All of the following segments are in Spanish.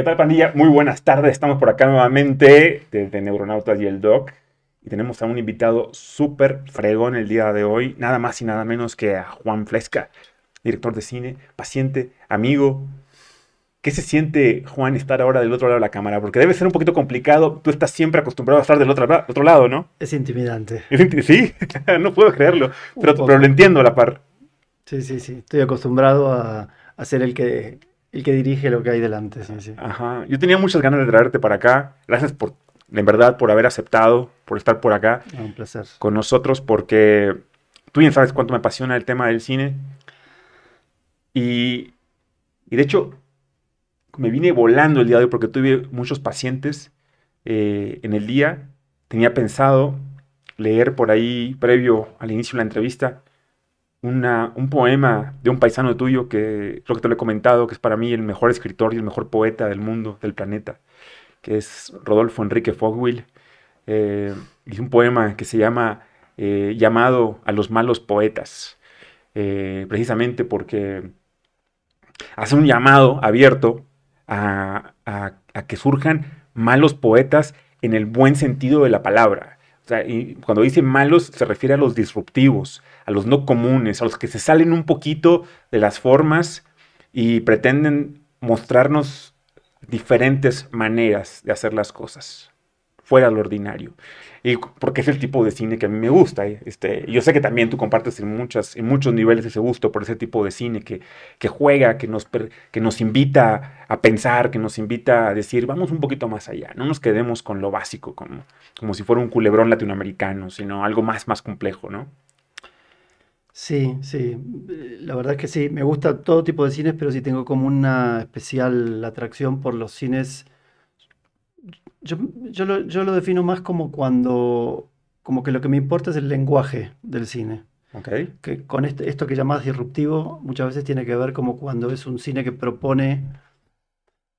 ¿Qué tal, pandilla? Muy buenas tardes. Estamos por acá nuevamente desde Neuronautas y el Doc. Y tenemos a un invitado súper fregón el día de hoy, nada más y nada menos que a Juan Flesca, director de cine, paciente, amigo. ¿Qué se siente, Juan, estar ahora del otro lado de la cámara? Porque debe ser un poquito complicado. Tú estás siempre acostumbrado a estar del otro, otro lado, ¿no? Es intimidante. sí, no puedo creerlo. Pero, pero lo entiendo a la par. Sí, sí, sí. Estoy acostumbrado a, a ser el que el que dirige lo que hay delante, Ajá. Yo tenía muchas ganas de traerte para acá. Gracias por, en verdad, por haber aceptado, por estar por acá. Ah, un placer. Con nosotros, porque tú bien sabes cuánto me apasiona el tema del cine. Y, de hecho, me vine volando el día de hoy porque tuve muchos pacientes eh, en el día. Tenía pensado leer por ahí, previo al inicio de la entrevista, un poema de un paisano tuyo que creo que te lo he comentado, que es para mí el mejor escritor y el mejor poeta del mundo, del planeta, que es Rodolfo Enrique Fogwill. Eh, un poema que se llama eh, Llamado a los malos poetas, eh, precisamente porque hace un llamado abierto a, que surjan malos poetas en el buen sentido de la palabra. y cuando dice malos se refiere a los disruptivos, a los no comunes, a los que se salen un poquito de las formas y pretenden mostrarnos diferentes maneras de hacer las cosas, fuera lo ordinario. Y porque es el tipo de cine que a mí me gusta. Eh, este, yo sé que también tú compartes en, muchas, en muchos niveles ese gusto por ese tipo de cine que, que juega, que nos, que nos invita a pensar, que nos invita a decir, vamos un poquito más allá, no nos quedemos con lo básico, como, como si fuera un culebrón latinoamericano, sino algo más, más complejo, ¿no? Sí, sí, la verdad es que sí, me gusta todo tipo de cines, pero sí tengo como una especial atracción por los cines. Yo, lo, defino más como cuando, como que lo que me importa es el lenguaje del cine. Okay. Que con este- esto que llamas disruptivo, muchas veces tiene que ver como cuando es un cine que propone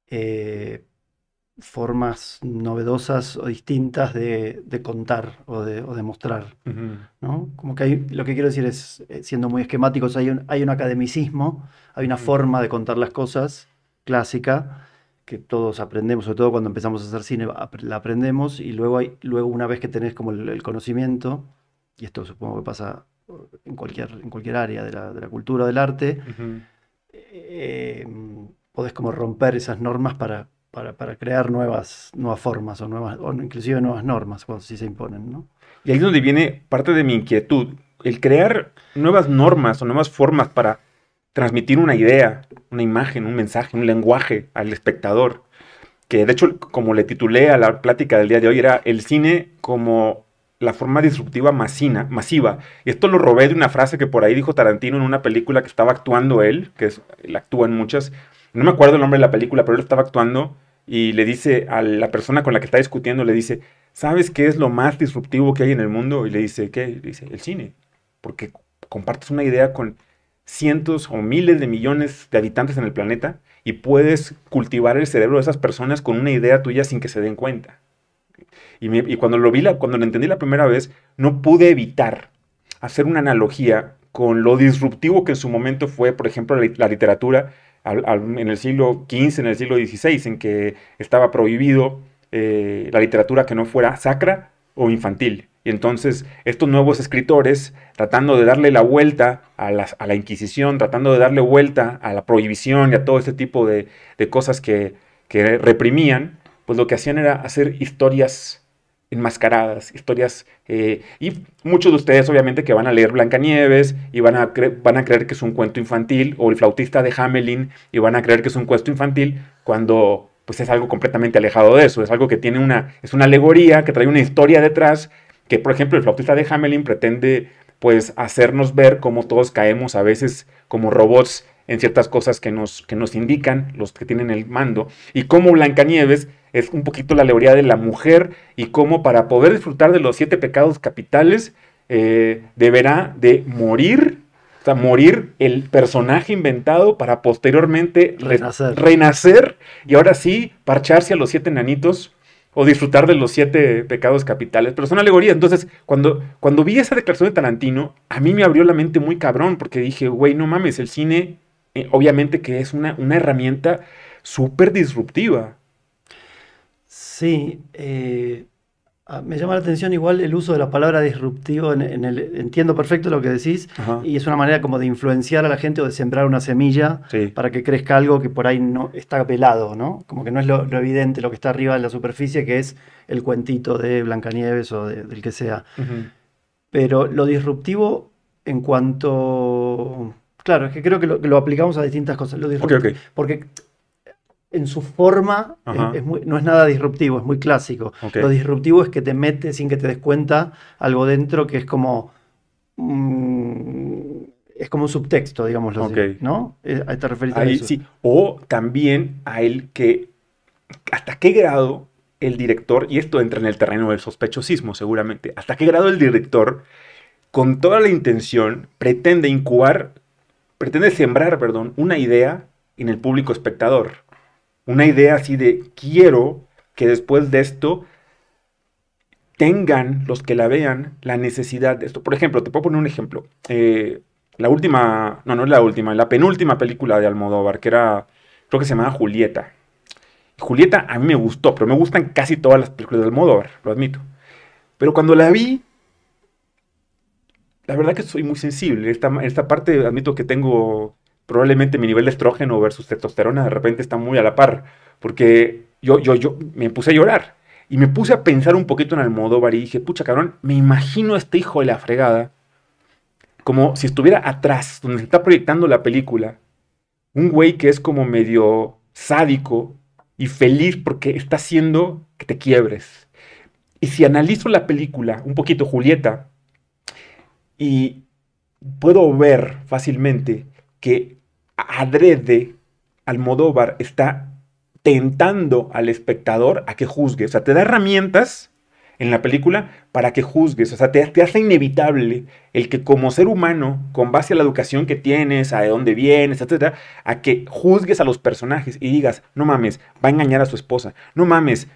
eh, formas novedosas o distintas de, contar o de, mostrar. Como que hay, lo que quiero decir es, eh, siendo muy esquemáticos, hay un, hay un academicismo, hay una forma de contar las cosas clásica que todos aprendemos, sobre todo cuando empezamos a hacer cine, la aprendemos y luego, hay, luego una vez que tenés como el, conocimiento, y esto supongo que pasa en cualquier, en cualquier área de la, de la cultura, del arte, eh, podés como romper esas normas para para, crear nuevas, nuevas formas o, nuevas, o inclusive nuevas normas cuando sí se imponen. ¿no? Y ahí es donde viene parte de mi inquietud, el crear nuevas normas o nuevas formas para transmitir una idea, una imagen, un mensaje, un lenguaje al espectador. Que de hecho, como le titulé a la plática del día de hoy, era el cine como la forma disruptiva masina, masiva. Y esto lo robé de una frase que por ahí dijo Tarantino en una película que estaba actuando él, que es, actúa en muchas, no me acuerdo el nombre de la película, pero él estaba actuando y le dice a la persona con la que está discutiendo, le dice, ¿sabes qué es lo más disruptivo que hay en el mundo? Y le dice, ¿qué? Le dice, el cine. Porque compartes una idea con cientos o miles de millones de habitantes en el planeta y puedes cultivar el cerebro de esas personas con una idea tuya sin que se den cuenta. Y, cuando lo vi, la, cuando lo entendí la primera vez, no pude evitar hacer una analogía con lo disruptivo que en su momento fue, por ejemplo, la literatura en el siglo XV, en el siglo XVI, en que estaba prohibido eh, la literatura que no fuera sacra o infantil. Y entonces estos nuevos escritores, tratando de darle la vuelta a, la Inquisición, tratando de darle vuelta a la prohibición y a todo este tipo de, cosas que, que reprimían, pues lo que hacían era hacer historias enmascaradas, historias, eh, y muchos de ustedes obviamente que van a leer Blancanieves y van a, van a creer que es un cuento infantil, o el flautista de Hamelin y van a creer que es un cuento infantil, cuando pues es algo completamente alejado de eso, es algo que tiene una, es una alegoría, que trae una historia detrás, que por ejemplo el flautista de Hamelin pretende pues hacernos ver cómo todos caemos a veces como robots en ciertas cosas que nos, que nos indican los que tienen el mando, y cómo Blancanieves es un poquito la alegoría de la mujer y cómo para poder disfrutar de los siete pecados capitales eh, deberá de morir, o sea, morir el personaje inventado para posteriormente renacer. y ahora sí parcharse a los siete nanitos o disfrutar de los siete pecados capitales, pero es una alegoría. Entonces, cuando, cuando vi esa declaración de Tarantino, a mí me abrió la mente muy cabrón, porque dije, güey, no mames, el cine eh, obviamente que es una, herramienta súper disruptiva. Sí, eh, ah, me llama la atención igual el uso de la palabra disruptivo. En, el, entiendo perfecto lo que decís y es una manera como de influenciar a la gente o de sembrar una semilla para que crezca algo que por ahí no está pelado, ¿no? Como que no es lo, evidente, lo que está arriba en la superficie, que es el cuentito de Blancanieves o del que sea. Pero lo disruptivo en cuanto Claro, es que creo que lo, aplicamos a distintas cosas. Lo disruptivo, Porque en su forma no es nada disruptivo, es muy clásico. Lo disruptivo es que te mete sin que te des cuenta algo dentro que es como... Mm, es como un subtexto, digamos ¿no? Eh, ahí te referís a eso. O también a el que... ¿Hasta qué grado el director, y esto entra en el terreno del sospechosismo seguramente, hasta qué grado el director, con toda la intención, pretende incubar pretende sembrar, perdón, una idea en el público espectador. Una idea así de quiero que después de esto tengan los que la vean la necesidad de esto. Por ejemplo, te puedo poner un ejemplo. Eh, la última, no, no es la última, la penúltima película de Almodóvar, que era, creo que se llamaba Julieta. Julieta a mí me gustó, pero me gustan casi todas las películas de Almodóvar, lo admito. Pero cuando la vi, la verdad que soy muy sensible. Esta, esta parte admito que tengo probablemente mi nivel de estrógeno versus testosterona de repente está muy a la par, porque yo, yo, yo me puse a llorar y me puse a pensar un poquito en Almodóvar y dije, pucha cabrón, me imagino a este hijo de la fregada como si estuviera atrás, donde se está proyectando la película, un güey que es como medio sádico y feliz porque está haciendo que te quiebres. Y si analizo la película un poquito, Julieta, y puedo ver fácilmente que adrede Almodóvar está tentando al espectador a que juzgue. O sea, te da herramientas en la película para que juzgues. O sea, te, hace inevitable el que como ser humano, con base a la educación que tienes, a de dónde vienes, etcétera, a que juzgues a los personajes y digas, no mames, va a engañar a su esposa, no mames,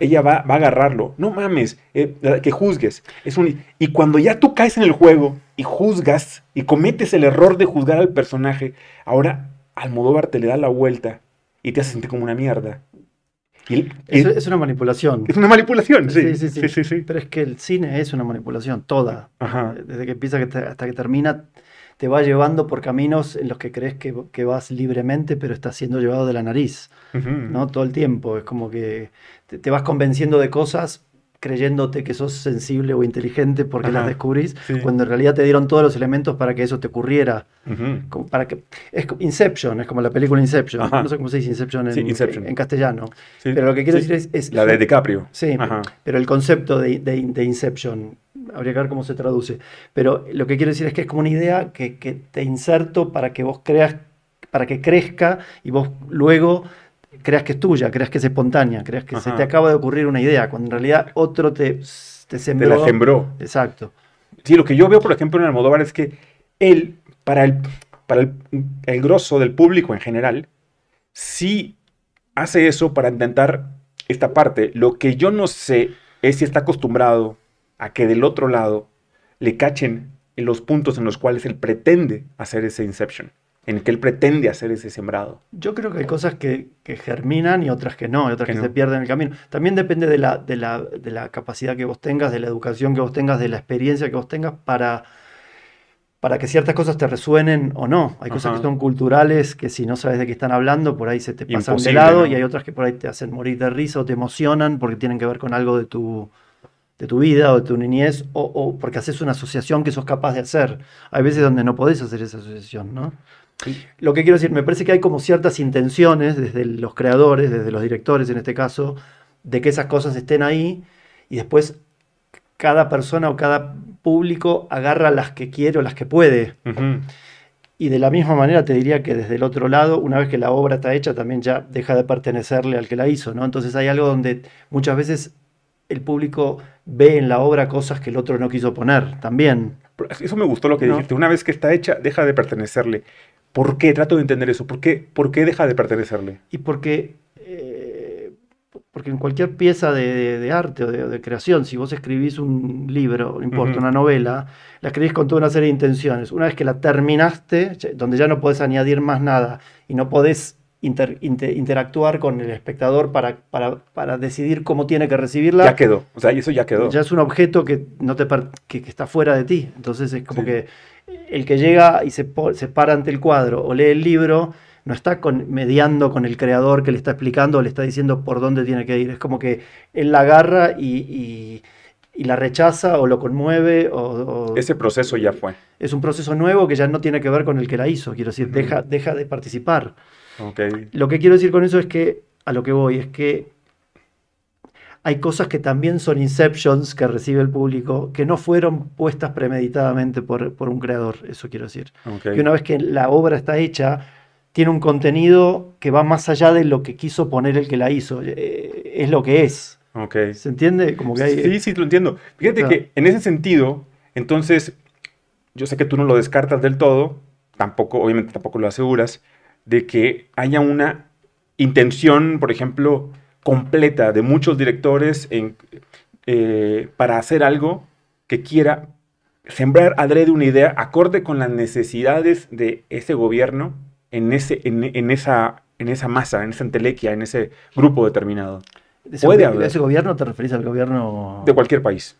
ella va, a agarrarlo. No mames, eh, que juzgues. Es un, y cuando ya tú caes en el juego y juzgas y cometes el error de juzgar al personaje, ahora Almodóvar te le da la vuelta y te hace sentir como una mierda. es, una manipulación. Es una manipulación, sí. Sí sí, sí Pero es que el cine es una manipulación, toda. Desde que empieza hasta que termina, te va llevando por caminos en los que crees que, vas libremente, pero estás siendo llevado de la nariz, ¿no? Todo el tiempo. Es como que te, vas convenciendo de cosas creyéndote que sos sensible o inteligente porque las descubrís, cuando en realidad te dieron todos los elementos para que eso te ocurriera. para que, es Inception, es como la película Inception. No sé cómo se dice Inception en, castellano. Pero lo que quiero decir es, La de DiCaprio. Sí, pero el concepto de, de, de Inception habría que ver cómo se traduce. Pero lo que quiero decir es que es como una idea que, te inserto para que vos creas, para que crezca y vos luego creas que es tuya, creas que es espontánea, creas que se te acaba de ocurrir una idea, cuando en realidad otro te, sembró. Exacto. Sí, lo que yo veo, por ejemplo, en Almodóvar es que él, para el, para el, el grosso del público en general, sí hace eso para intentar esta parte. Lo que yo no sé es si está acostumbrado a que del otro lado le cachen en los puntos en los cuales él pretende hacer ese inception, en el que él pretende hacer ese sembrado. Yo creo que hay cosas que, germinan y otras que no, y otras que, se pierden en el camino. También depende de la, de, la, capacidad que vos tengas, de la educación que vos tengas, de la experiencia que vos tengas para para que ciertas cosas te resuenen o no. Hay cosas que son culturales que si no sabes de qué están hablando, por ahí se te pasan Imposible, de lado y hay otras que por ahí te hacen morir de risa o te emocionan porque tienen que ver con algo de tu de tu vida o de tu niñez o, porque haces una asociación que sos capaz de hacer. Hay veces donde no podés hacer esa asociación, ¿no? Lo que quiero decir, me parece que hay como ciertas intenciones desde los creadores, desde los directores en este caso, de que esas cosas estén ahí y después cada persona o cada público agarra las que quiere o las que puede. Y de la misma manera te diría que desde el otro lado, una vez que la obra está hecha, también ya deja de pertenecerle al que la hizo, ¿no? Entonces hay algo donde muchas veces el público ve en la obra cosas que el otro no quiso poner también. Eso me gustó lo que dijiste. Una vez que está hecha, deja de pertenecerle. ¿Por qué? Trato de entender eso. ¿Por qué, ¿Por deja de pertenecerle? Y porque, eh, porque en cualquier pieza de, arte o de, creación, si vos escribís un libro, no importa, una novela, la escribís con toda una serie de intenciones. Una vez que la terminaste, donde ya no podés añadir más nada y no podés interactuar con el espectador para, para, decidir cómo tiene que recibirla. Ya quedó, o sea, eso ya quedó. Ya es un objeto que, no te que, está fuera de ti. Entonces es como que el que llega y se, para ante el cuadro o lee el libro no está mediando con el creador que le está explicando o le está diciendo por dónde tiene que ir. Es como que él la agarra y, la rechaza o lo conmueve. O, Ese proceso ya fue. Es un proceso nuevo que ya no tiene que ver con el que la hizo. Quiero decir, deja, deja de participar. Lo que quiero decir con eso es que, a lo que voy, es que hay cosas que también son inceptions que recibe el público, que no fueron puestas premeditadamente por, por un creador, eso quiero decir. una vez que la obra está hecha, tiene un contenido que va más allá de lo que quiso poner el que la hizo, eh, es lo que es. Okay. ¿Se entiende? Sí, sí, lo entiendo. Fíjate que en ese sentido, entonces, yo sé que tú no lo descartas del todo, tampoco, obviamente tampoco lo aseguras, de que haya una intención, por ejemplo, completa de muchos directores eh, para hacer algo que quiera sembrar adrede una idea acorde con las necesidades de ese gobierno en, ese, en, esa, en esa masa, en esa entelequia, en ese grupo determinado. ¿De ese, ese gobierno te referís al gobierno? De cualquier país.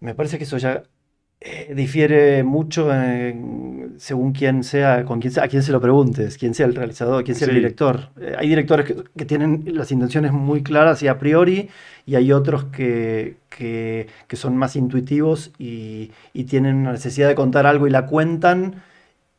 Me parece que eso ya eh, difiere mucho según quién sea, con quién, a quién se lo preguntes, quién sea el realizador, quién sea el director. Eh, hay directores que, tienen las intenciones muy claras y a priori, y hay otros que, son más intuitivos y, tienen la necesidad de contar algo y la cuentan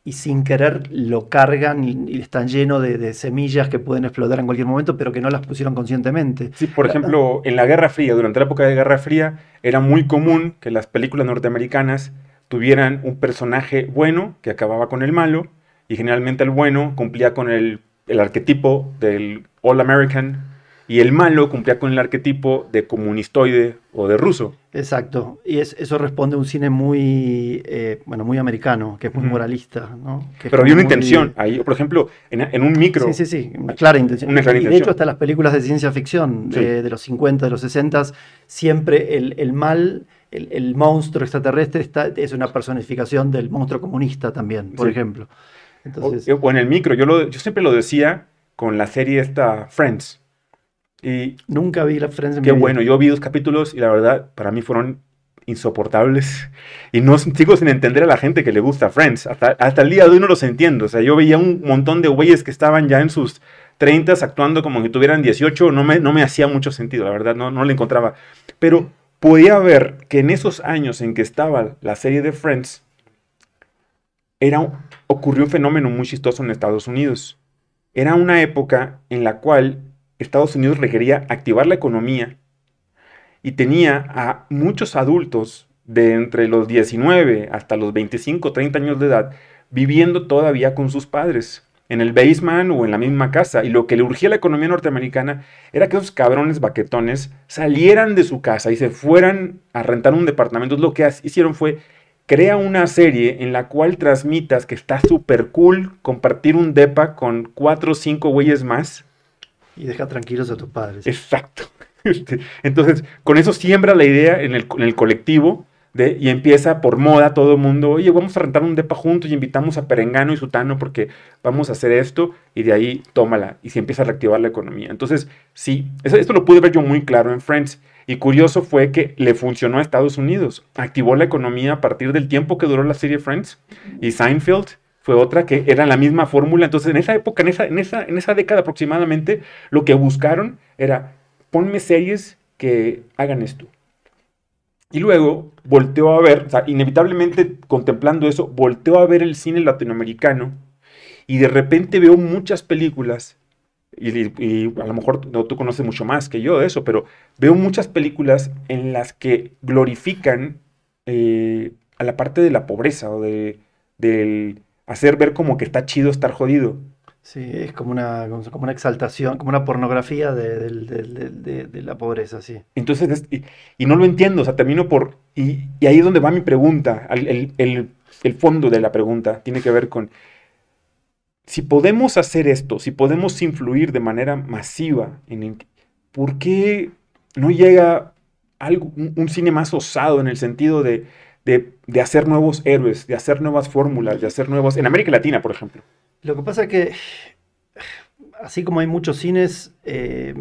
y sin querer lo cargan y, están llenos de, semillas que pueden explotar en cualquier momento, pero que no las pusieron conscientemente. Sí, por ejemplo, en la Guerra Fría, durante la época de Guerra Fría, era muy común que las películas norteamericanas tuvieran un personaje bueno que acababa con el malo, y generalmente el bueno cumplía con el, el arquetipo del All American y el malo cumplía con el arquetipo de comunistoide o de ruso. Exacto, y eso responde a un cine muy, eh, bueno, muy americano, que es muy moralista, Pero había una intención, ahí, por ejemplo, en, un micro... Sí, sí, sí, una clara intención. de hecho, hasta las películas de ciencia ficción de, los 50, de los 60, siempre el, mal... El, monstruo extraterrestre está, es una personificación del monstruo comunista también, por ejemplo. Entonces, o, en el micro, yo, yo siempre lo decía con la serie esta Friends. Y Nunca vi la Friends Qué bueno, yo vi dos capítulos y la verdad, para mí fueron insoportables. Y no sigo sin entender a la gente que le gusta Friends. Hasta, el día de hoy no los entiendo. O sea, yo veía un montón de güeyes que estaban ya en sus 30 actuando como que tuvieran 18. No me, no me hacía mucho sentido, la verdad, no, no le encontraba. Pero podía ver que en esos años en que estaba la serie de Friends, era, ocurrió un fenómeno muy chistoso en Estados Unidos. Era una época en la cual Estados Unidos requería activar la economía y tenía a muchos adultos de entre los 19 hasta los 25, 30 años de edad viviendo todavía con sus padres en el basement o en la misma casa. Y lo que le urgía a la economía norteamericana era que esos cabrones baquetones salieran de su casa y se fueran a rentar un departamento. Lo que hicieron fue crea una serie en la cual transmitas que está súper cool compartir un depa con cuatro o cinco güeyes más y deja tranquilos a tus padres. Exacto. Este, entonces, con eso siembra la idea en el, colectivo y empieza por moda todo el mundo, oye, vamos a rentar un depa juntos y invitamos a Perengano y Sutano porque vamos a hacer esto y de ahí tómala y se empieza a reactivar la economía. Entonces, sí, esto lo pude ver yo muy claro en Friends. Y curioso fue que le funcionó a Estados Unidos. Activó la economía a partir del tiempo que duró la serie Friends y Seinfeld fue otra que era la misma fórmula. Entonces, en esa época, en esa, en esa, en esa década aproximadamente, lo que buscaron era, ponme series que hagan esto. Y luego volteó a ver, o sea, inevitablemente contemplando eso, volteó a ver el cine latinoamericano y de repente veo muchas películas, y, a lo mejor tú conoces mucho más que yo de eso, pero veo muchas películas en las que glorifican eh, a la parte de la pobreza o del, hacer ver como que está chido estar jodido. Sí, es como una, como una exaltación, como una pornografía de, la pobreza, sí. Entonces, y, no lo entiendo, o sea, termino por... Y, ahí es donde va mi pregunta, el, fondo de la pregunta, tiene que ver con... Si podemos hacer esto, si podemos influir de manera masiva, en, ¿por qué no llega algo, un cine más osado en el sentido de de, hacer nuevos héroes, de hacer nuevas fórmulas, de hacer nuevas... En América Latina, por ejemplo. Lo que pasa es que, así como hay muchos cines, eh,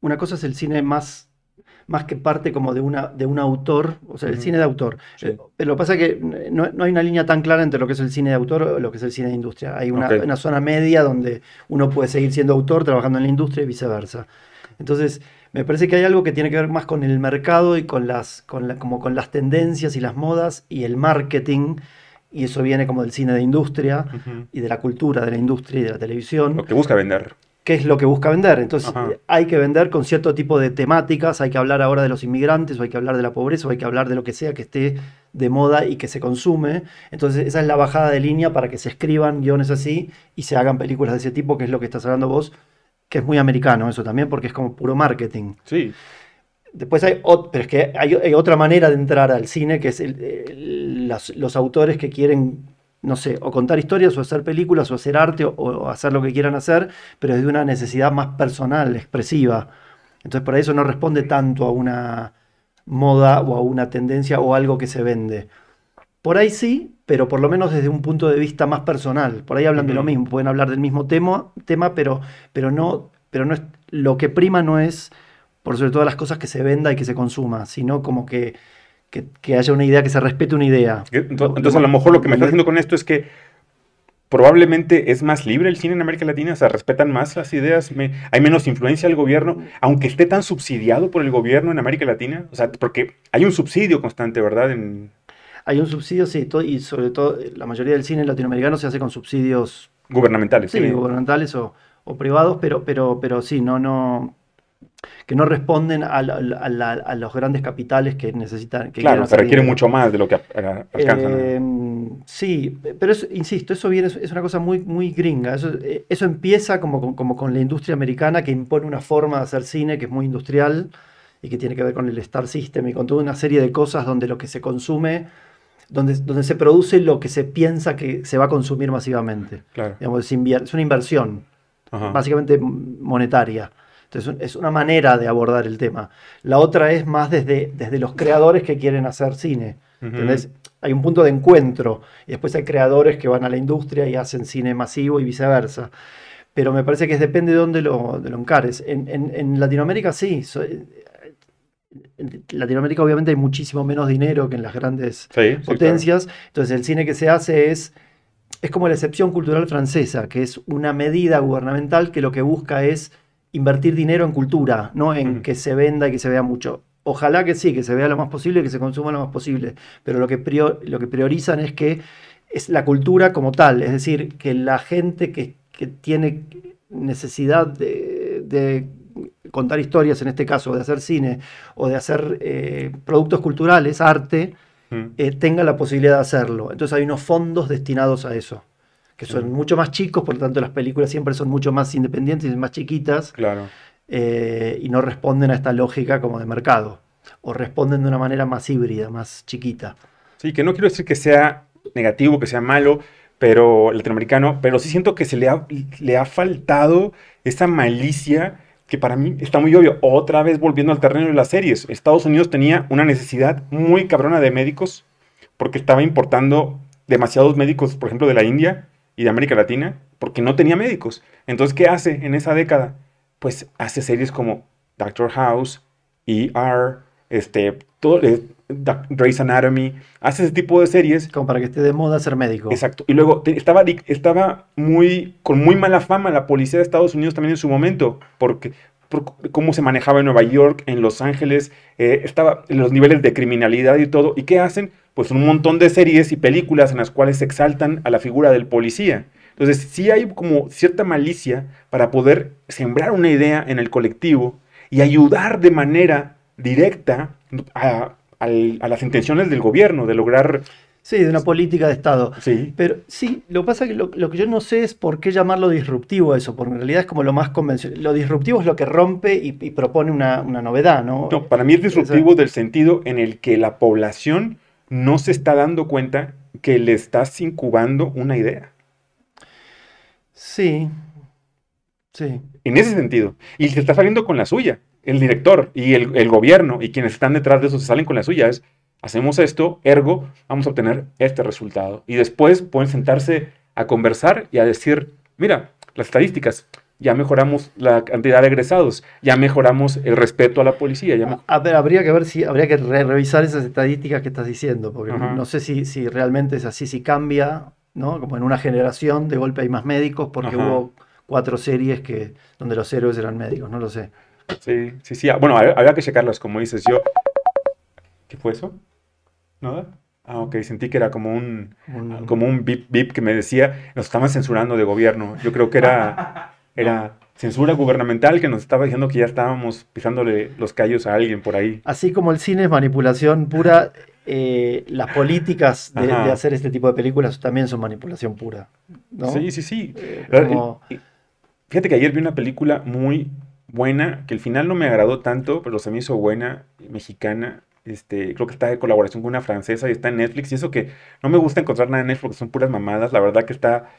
una cosa es el cine más más que parte como de, una, de un autor, o sea, el cine de autor. Eh, pero lo que pasa es que no, hay una línea tan clara entre lo que es el cine de autor o lo que es el cine de industria. Hay una, una zona media donde uno puede seguir siendo autor trabajando en la industria y viceversa. Entonces, me parece que hay algo que tiene que ver más con el mercado y con las, con como con las tendencias y las modas y el marketing. Y eso viene como del cine de industria y de la cultura de la industria y de la televisión. Lo que busca vender. ¿Qué es lo que busca vender? Entonces, hay que vender con cierto tipo de temáticas. Hay que hablar ahora de los inmigrantes, o hay que hablar de la pobreza, o hay que hablar de lo que sea que esté de moda y que se consume. Entonces, esa es la bajada de línea para que se escriban guiones así y se hagan películas de ese tipo, que es lo que estás hablando vos que es muy americano eso también, porque es como puro marketing. Sí. Después hay, pero es que hay, otra manera de entrar al cine, que es los autores que quieren, no sé, o contar historias, o hacer películas, o hacer arte, o, hacer lo que quieran hacer, pero es de una necesidad más personal, expresiva. Entonces, para eso no responde tanto a una moda o a una tendencia o algo que se vende. Por ahí sí, pero por lo menos desde un punto de vista más personal. Por ahí hablan de lo mismo, pueden hablar del mismo tema, tema pero, pero, no, pero no es, lo que prima no es, por sobre todo, las cosas que se venda y que se consuma, sino como que, haya una idea, que se respete una idea. Eh, entonces, a lo mejor lo que me está diciendo con esto es que probablemente es más libre el cine en América Latina, se respetan más las ideas, hay menos influencia del gobierno, aunque esté tan subsidiado por el gobierno en América Latina, o sea, porque hay un subsidio constante, ¿verdad? Hay un subsidio, sí, y sobre todo eh, la mayoría del cine latinoamericano se hace con subsidios gubernamentales. Sí, gubernamentales o, privados, pero, pero, pero sí, no, no, que no responden a, los grandes capitales que necesitan. Que claro, se requiere mucho más de lo que alcanzan. Em, sí, pero insisto, eso viene, es una cosa muy, muy gringa. Eso, eh, empieza como, como con la industria americana que impone una forma de hacer cine que es muy industrial y que tiene que ver con el Star System y con toda una serie de cosas donde lo que se consume donde, se produce lo que se piensa que se va a consumir masivamente. Claro. es, una inversión, básicamente monetaria. Entonces es una manera de abordar el tema. La otra es más desde, desde los creadores que quieren hacer cine. Hay un punto de encuentro y después hay creadores que van a la industria y hacen cine masivo y viceversa. Pero me parece que depende de dónde lo, de encares. En, Latinoamérica sí, eh, en Latinoamérica obviamente hay muchísimo menos dinero que en las grandes potencias, entonces el cine que se hace es, es como la excepción cultural francesa, que es una medida gubernamental que lo que busca es invertir dinero en cultura, no en que se venda y que se vea mucho. Ojalá que sí, que se vea lo más posible, y que se consuma lo más posible, pero lo que, lo que priorizan es que es la cultura como tal, es decir, que la gente que, tiene necesidad de, de contar historias, en este caso, de hacer cine o de hacer eh, productos culturales, arte, mm. eh, tenga la posibilidad de hacerlo. Entonces hay unos fondos destinados a eso, que son mucho más chicos, por lo tanto las películas siempre son mucho más independientes y más chiquitas, claro. Eh, y no responden a esta lógica como de mercado, o responden de una manera más híbrida, más chiquita. Sí, que no quiero decir que sea negativo, que sea malo, pero latinoamericano, pero sí siento que se le le ha faltado esa malicia que para mí está muy obvio, otra vez volviendo al terreno de las series, Estados Unidos tenía una necesidad muy cabrona de médicos porque estaba importando demasiados médicos, por ejemplo, de la India y de América Latina, porque no tenía médicos. Entonces, ¿qué hace en esa década? Pues hace series como Doctor House, ER, este, todo, eh, Grey's Anatomy, hace ese tipo de series. Como para que esté de moda ser médico. Exacto. Y luego estaba, estaba muy, con muy mala fama la policía de Estados Unidos también en su momento, porque cómo se manejaba en Nueva York, en Los Ángeles, eh, estaba los niveles de criminalidad y todo. ¿Y qué hacen? Pues un montón de series y películas en las cuales se exaltan a la figura del policía. Entonces, sí hay como cierta malicia para poder sembrar una idea en el colectivo y ayudar de manera directa a a las intenciones del gobierno de lograr... Sí, de una política de Estado. Sí. Pero sí, lo que pasa es que lo, que yo no sé es por qué llamarlo disruptivo eso, porque en realidad es como lo más convencional. Lo disruptivo es lo que rompe y, propone una, novedad, ¿no? No, para mí es disruptivo del sentido en el que la población no se está dando cuenta que le estás incubando una idea. Sí. Sí. En ese sentido. Y se está saliendo con la suya el director y el, gobierno y quienes están detrás de eso se salen con la suya. Es, hacemos esto, ergo, vamos a obtener este resultado. Y después pueden sentarse a conversar y a decir, mira, las estadísticas, ya mejoramos la cantidad de egresados, ya mejoramos el respeto a la policía. Ya habría que ver si habría que revisar esas estadísticas que estás diciendo, porque no sé si, realmente es así, si cambia, ¿no? Como en una generación de golpe hay más médicos porque hubo cuatro series que donde los héroes eran médicos, no lo sé. Sí, sí, sí. Ah, bueno, había que checarlas, como dices. Yo. ¿Qué fue eso? ¿Nada? Ah, ok, sentí que era como un, como un bip bip que me decía, nos estaban censurando de gobierno. Yo creo que era, era censura gubernamental que nos estaba diciendo que ya estábamos pisándole los callos a alguien por ahí. Así como el cine es manipulación pura, eh, las políticas de, hacer este tipo de películas también son manipulación pura. Sí, sí, sí. Eh, fíjate que ayer vi una película muy buena, que el final no me agradó tanto, pero se me hizo buena, mexicana. Este, creo que está de colaboración con una francesa y está en Netflix. Y eso que no me gusta encontrar nada en Netflix porque son puras mamadas. La verdad que está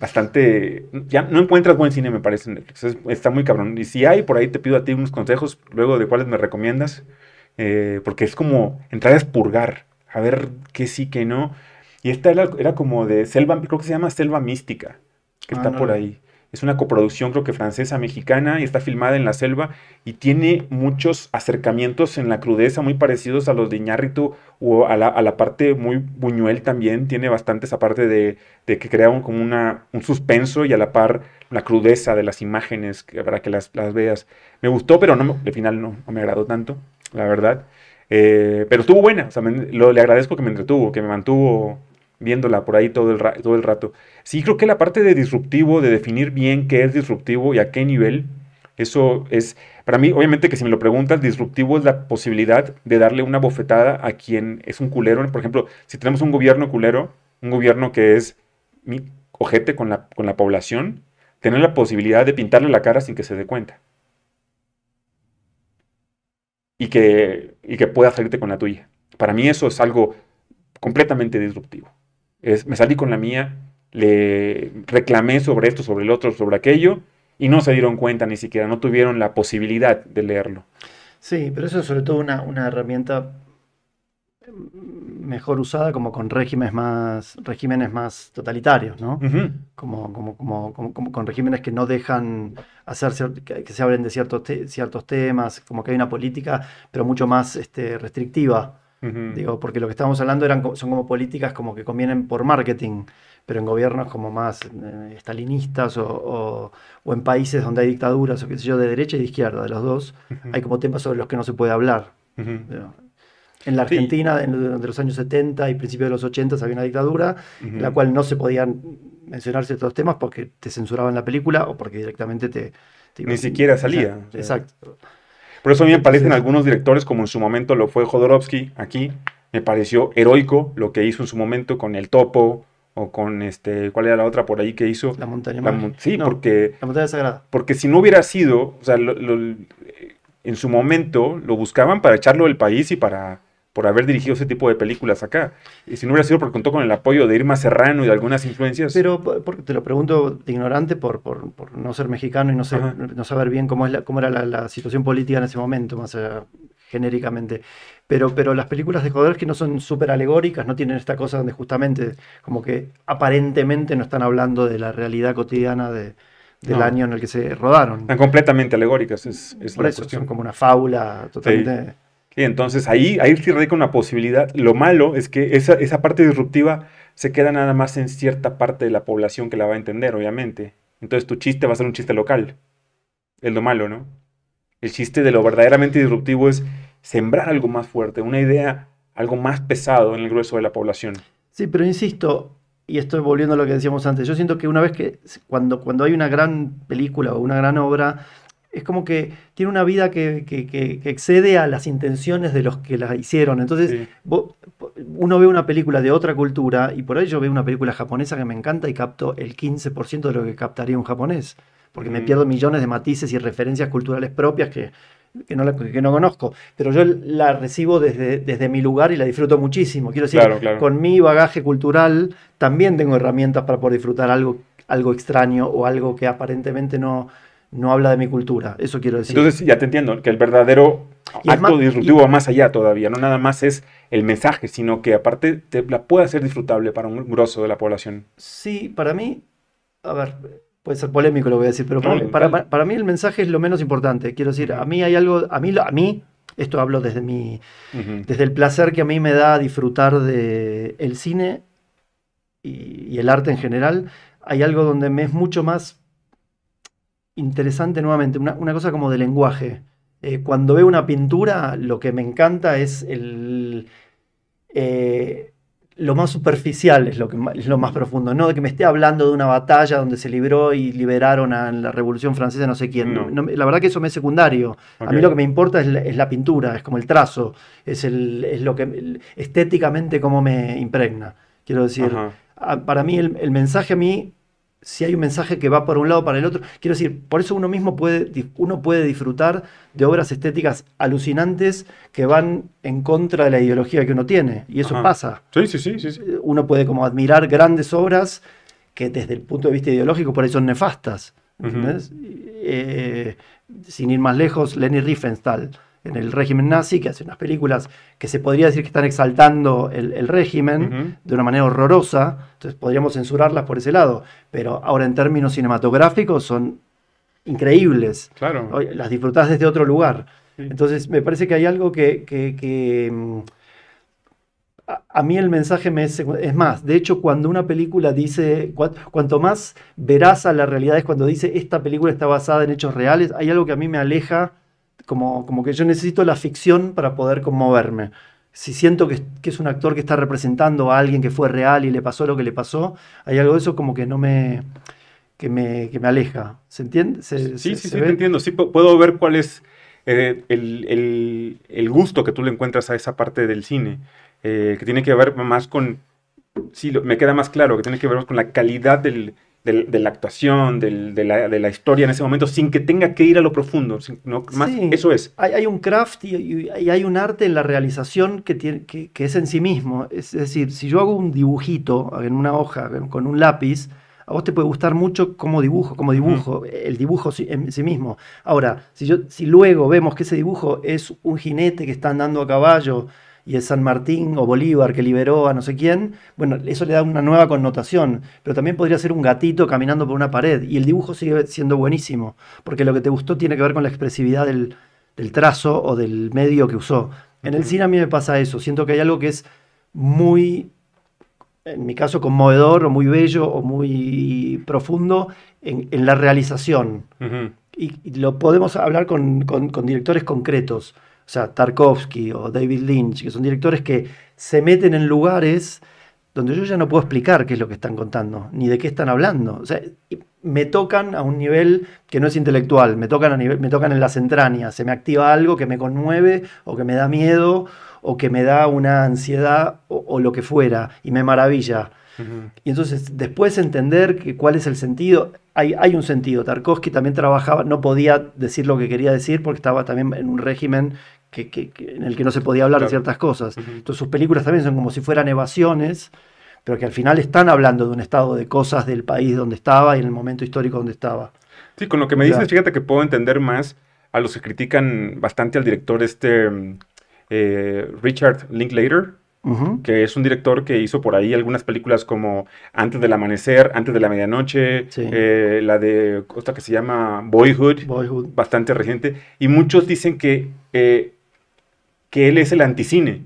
bastante. Ya no encuentras buen cine, me parece, en Netflix. está muy cabrón. Y si hay, por ahí te pido a ti unos consejos luego de cuáles me recomiendas. Eh, porque es como entrar a expurgar, a ver qué sí, qué no. Y esta era, como de selva, creo que se llama Selva Mística, que está ah, por ahí. Es una coproducción creo que francesa-mexicana y está filmada en la selva y tiene muchos acercamientos en la crudeza muy parecidos a los de Iñárritu o a la, parte muy Buñuel también. Tiene bastante esa parte de, que crea como una, un suspenso y a la par la crudeza de las imágenes que, para que las, veas. Me gustó, pero no, al final no, me agradó tanto, la verdad. Eh, pero estuvo buena, le agradezco que me entretuvo, que me mantuvo viéndola por ahí todo el, todo el rato. Sí, creo que la parte de disruptivo, de definir bien qué es disruptivo y a qué nivel, eso es, para mí, obviamente que si me lo preguntas, disruptivo es la posibilidad de darle una bofetada a quien es un culero. Por ejemplo, si tenemos un gobierno culero, un gobierno que es mi ojete con la, población, tener la posibilidad de pintarle la cara sin que se dé cuenta. Y que, y que pueda salirte con la tuya. Para mí eso es algo completamente disruptivo me salí con la mía, le reclamé sobre esto, sobre el otro, sobre aquello, y no se dieron cuenta ni siquiera, no tuvieron la posibilidad de leerlo. Sí, pero eso es sobre todo una, herramienta mejor usada como con regímenes más, regímenes más totalitarios, ¿no? como, como, como, con regímenes que no dejan que se hablen de ciertos, ciertos temas, como que hay una política, pero mucho más este, restrictiva Digo, porque lo que estamos hablando eran, son como políticas como que convienen por marketing, pero en gobiernos como más eh, stalinistas estalinistas o, en países donde hay dictaduras o qué sé yo, de derecha y de izquierda, de los dos, hay como temas sobre los que no se puede hablar. En la Argentina, de los años 70 y principios de los 80 había una dictadura en la cual no se podían mencionar ciertos temas porque te censuraban la película o porque directamente te... Ni siquiera salía. Exacto. Por eso a mí me parecen algunos directores, como en su momento lo fue Jodorowsky aquí, me pareció heroico lo que hizo en su momento con El Topo o con este, ¿cuál era la otra por ahí que hizo? La montaña. sí, porque... La montaña sagrada. Porque si no hubiera sido, o sea, en su momento lo buscaban para echarlo del país y para por haber dirigido ese tipo de películas acá. Y si no hubiera sido porque contó con el apoyo de Irma Serrano y de algunas influencias. Pero porque te lo pregunto ignorante por, no ser mexicano y no, saber bien cómo, es la, cómo era la, situación política en ese momento, más allá, eh, genéricamente. Pero, pero las películas de que no son súper alegóricas, no tienen esta cosa donde justamente como que aparentemente no están hablando de la realidad cotidiana del año en el que se rodaron. Están completamente alegóricas, es, es Por eso, Son como una fábula totalmente entonces ahí, ahí sí radica una posibilidad. Lo malo es que esa, esa parte disruptiva se queda nada más en cierta parte de la población que la va a entender, obviamente. Entonces tu chiste va a ser un chiste local. Es lo malo, ¿no? El chiste de lo verdaderamente disruptivo es sembrar algo más fuerte, una idea, algo más pesado en el grueso de la población. Sí, pero insisto, y estoy volviendo a lo que decíamos antes, yo siento que una vez que, cuando, cuando hay una gran película o una gran obra, es como que tiene una vida que, excede a las intenciones de los que la hicieron. Entonces, uno ve una película de otra cultura y por ello yo veo una película japonesa que me encanta y capto el 15% de lo que captaría un japonés, porque me pierdo millones de matices y referencias culturales propias que, que no, conozco, pero yo la recibo desde, desde mi lugar y la disfruto muchísimo. Quiero decir, con mi bagaje cultural también tengo herramientas para poder disfrutar algo, algo extraño o algo que aparentemente no, no habla de mi cultura. Eso quiero decir. Entonces, ya te entiendo, que el verdadero acto disruptivo va más allá todavía. No nada más es el mensaje, sino que aparte te, la pueda ser disfrutable para un grosso de la población. Sí, para mí, a ver, puede ser polémico lo voy a decir, pero para, mí el mensaje es lo menos importante. Quiero decir, a mí hay algo, a mí, a mí esto hablo desde, mi, desde el placer que a mí me da disfrutar del el cine y el arte en general, hay algo donde me es mucho más interesante nuevamente, una, cosa como de lenguaje. Eh, cuando veo una pintura, lo que me encanta es el... Eh, lo más superficial es lo, que, lo más profundo, no de que me esté hablando de una batalla donde se libró y liberaron a la Revolución Francesa no sé quién. No. la verdad que eso me es secundario. A mí lo que me importa es la, pintura, es como el trazo, es, el, lo que estéticamente como me impregna. Quiero decir, para mí el, mensaje a mí si hay un mensaje que va por un lado para el otro. Quiero decir, por eso uno mismo puede, uno puede disfrutar de obras estéticas alucinantes que van en contra de la ideología que uno tiene. Y eso pasa. Sí, sí, sí, sí, eh, Uno puede como admirar grandes obras que desde el punto de vista ideológico por ahí son nefastas. Eh, sin ir más lejos, Lenny Riefenstahl en el régimen nazi, que hace unas películas que se podría decir que están exaltando el, régimen de una manera horrorosa, entonces podríamos censurarlas por ese lado, pero ahora en términos cinematográficos son increíbles, claro. las disfrutás desde otro lugar. Entonces me parece que hay algo que... Mm, a, mí el mensaje me es, más, de hecho cuando una película dice, cuanto, más verás a la realidad es cuando dice esta película está basada en hechos reales, hay algo que a mí me aleja como, que yo necesito la ficción para poder conmoverme. Si siento que, es un actor que está representando a alguien que fue real y le pasó lo que le pasó, hay algo de eso como que no me... que me, que me aleja. ¿Se entiende? sí, sí, sí, te entiendo. Sí, puedo ver cuál es eh, el, gusto que tú le encuentras a esa parte del cine, eh, que tiene que ver más con... Sí, me queda más claro, que tiene que ver más con la calidad del, de, la actuación, de, la, historia en ese momento, sin que tenga que ir a lo profundo. más, Eso es. Hay, un craft y, hay un arte en la realización que, es en sí mismo. Es decir, si yo hago un dibujito en una hoja con un lápiz, a vos te puede gustar mucho cómo dibujo, como dibujo, el dibujo en sí mismo. Ahora, si, yo, si luego vemos que ese dibujo es un jinete que está andando a caballo y es San Martín o Bolívar que liberó a no sé quién, bueno, eso le da una nueva connotación, pero también podría ser un gatito caminando por una pared y el dibujo sigue siendo buenísimo, porque lo que te gustó tiene que ver con la expresividad del, trazo o del medio que usó. En el cine a mí me pasa eso, siento que hay algo que es muy, en mi caso, conmovedor o muy bello o muy profundo en, la realización. y, lo podemos hablar con directores concretos o sea, Tarkovsky o David Lynch, que son directores que se meten en lugares donde yo ya no puedo explicar qué es lo que están contando, ni de qué están hablando. O sea, me tocan a un nivel que no es intelectual, me tocan, me tocan en las entrañas, se me activa algo que me conmueve o que me da miedo o que me da una ansiedad o lo que fuera y me maravilla. Y entonces después entender que cuál es el sentido, hay, un sentido. Tarkovsky también trabajaba, no podía decir lo que quería decir porque estaba también en un régimen en el que no se podía hablar de ciertas cosas. Entonces sus películas también son como si fueran evasiones, pero que al final están hablando de un estado de cosas del país donde estaba y en el momento histórico donde estaba. Sí, con lo que me dices, fíjate que puedo entender más a los que critican bastante al director este mm, eh, Richard Linklater que es un director que hizo por ahí algunas películas como Antes del Amanecer, Antes de la Medianoche, eh, la de otra que se llama Boyhood, bastante reciente, y muchos dicen que, eh, que él es el anticine,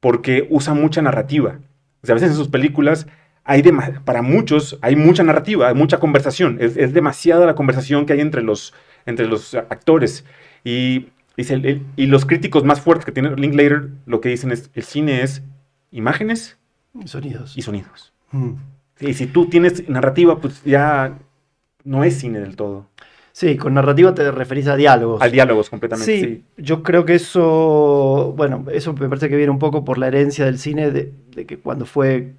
porque usa mucha narrativa. O sea, a veces en sus películas hay para muchos hay mucha narrativa, hay mucha conversación, es, es demasiada la conversación que hay entre los, entre los actores. Y y los críticos más fuertes que tiene Linklater lo que dicen es, el cine es imágenes y sonidos. Y sonidos. Y mm. si tú tienes narrativa, pues ya no es cine del todo. Sí, con narrativa te referís a diálogos. A diálogos completamente. Sí, yo creo que eso, bueno, eso me parece que viene un poco por la herencia del cine, de que cuando fue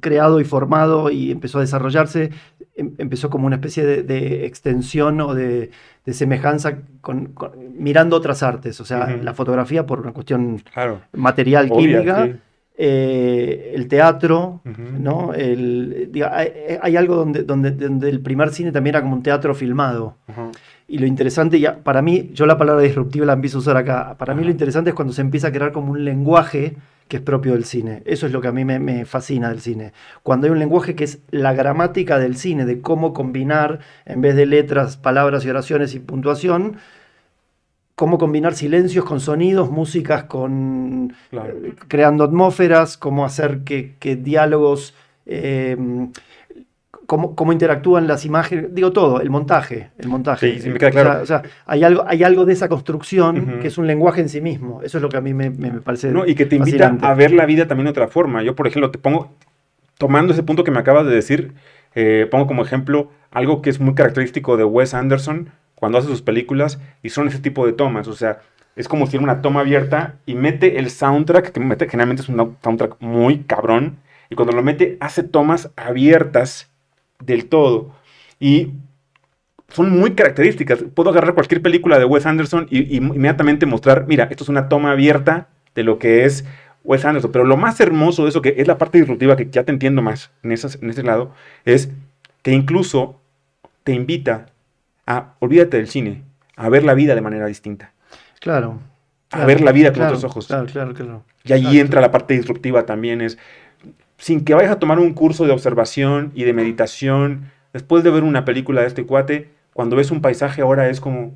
creado y formado y empezó a desarrollarse, em, empezó como una especie de, extensión o de, semejanza con, mirando otras artes, o sea, la fotografía por una cuestión material, química. Eh, el teatro, ¿no? hay, algo donde, donde, el primer cine también era como un teatro filmado. Y lo interesante, ya, para mí, yo la palabra disruptiva la empiezo a usar acá. Para mí lo interesante es cuando se empieza a crear como un lenguaje que es propio del cine. Eso es lo que a mí me, fascina del cine. Cuando hay un lenguaje que es la gramática del cine, de cómo combinar, en vez de letras, palabras y oraciones y puntuación, cómo combinar silencios con sonidos, músicas con. Eh, creando atmósferas, cómo hacer que, diálogos. Eh, cómo, cómo interactúan las imágenes, digo todo, el montaje, el montaje. Sí, me queda claro. O sea, hay, algo, hay algo de esa construcción que es un lenguaje en sí mismo. Eso es lo que a mí me, me, parece. No, y que te invita a ver la vida también de otra forma. Yo, por ejemplo, te pongo, tomando ese punto que me acabas de decir, eh, pongo como ejemplo algo que es muy característico de Wes Anderson cuando hace sus películas y son ese tipo de tomas. O sea, es como si tiene una toma abierta y mete el soundtrack, que generalmente es un soundtrack muy cabrón, y cuando lo mete hace tomas abiertas del todo. Y son muy características. Puedo agarrar cualquier película de Wes Anderson y, inmediatamente mostrar, mira, esto es una toma abierta de lo que es Wes Anderson. Pero lo más hermoso de eso, que es la parte disruptiva, que ya te entiendo más en, en ese lado, es que incluso te invita a, olvídate del cine, a ver la vida de manera distinta. Claro. A ver la vida con otros ojos. Claro, claro, claro. Y ahí entra la parte disruptiva también, es sin que vayas a tomar un curso de observación y de meditación, después de ver una película de este cuate, cuando ves un paisaje ahora es como,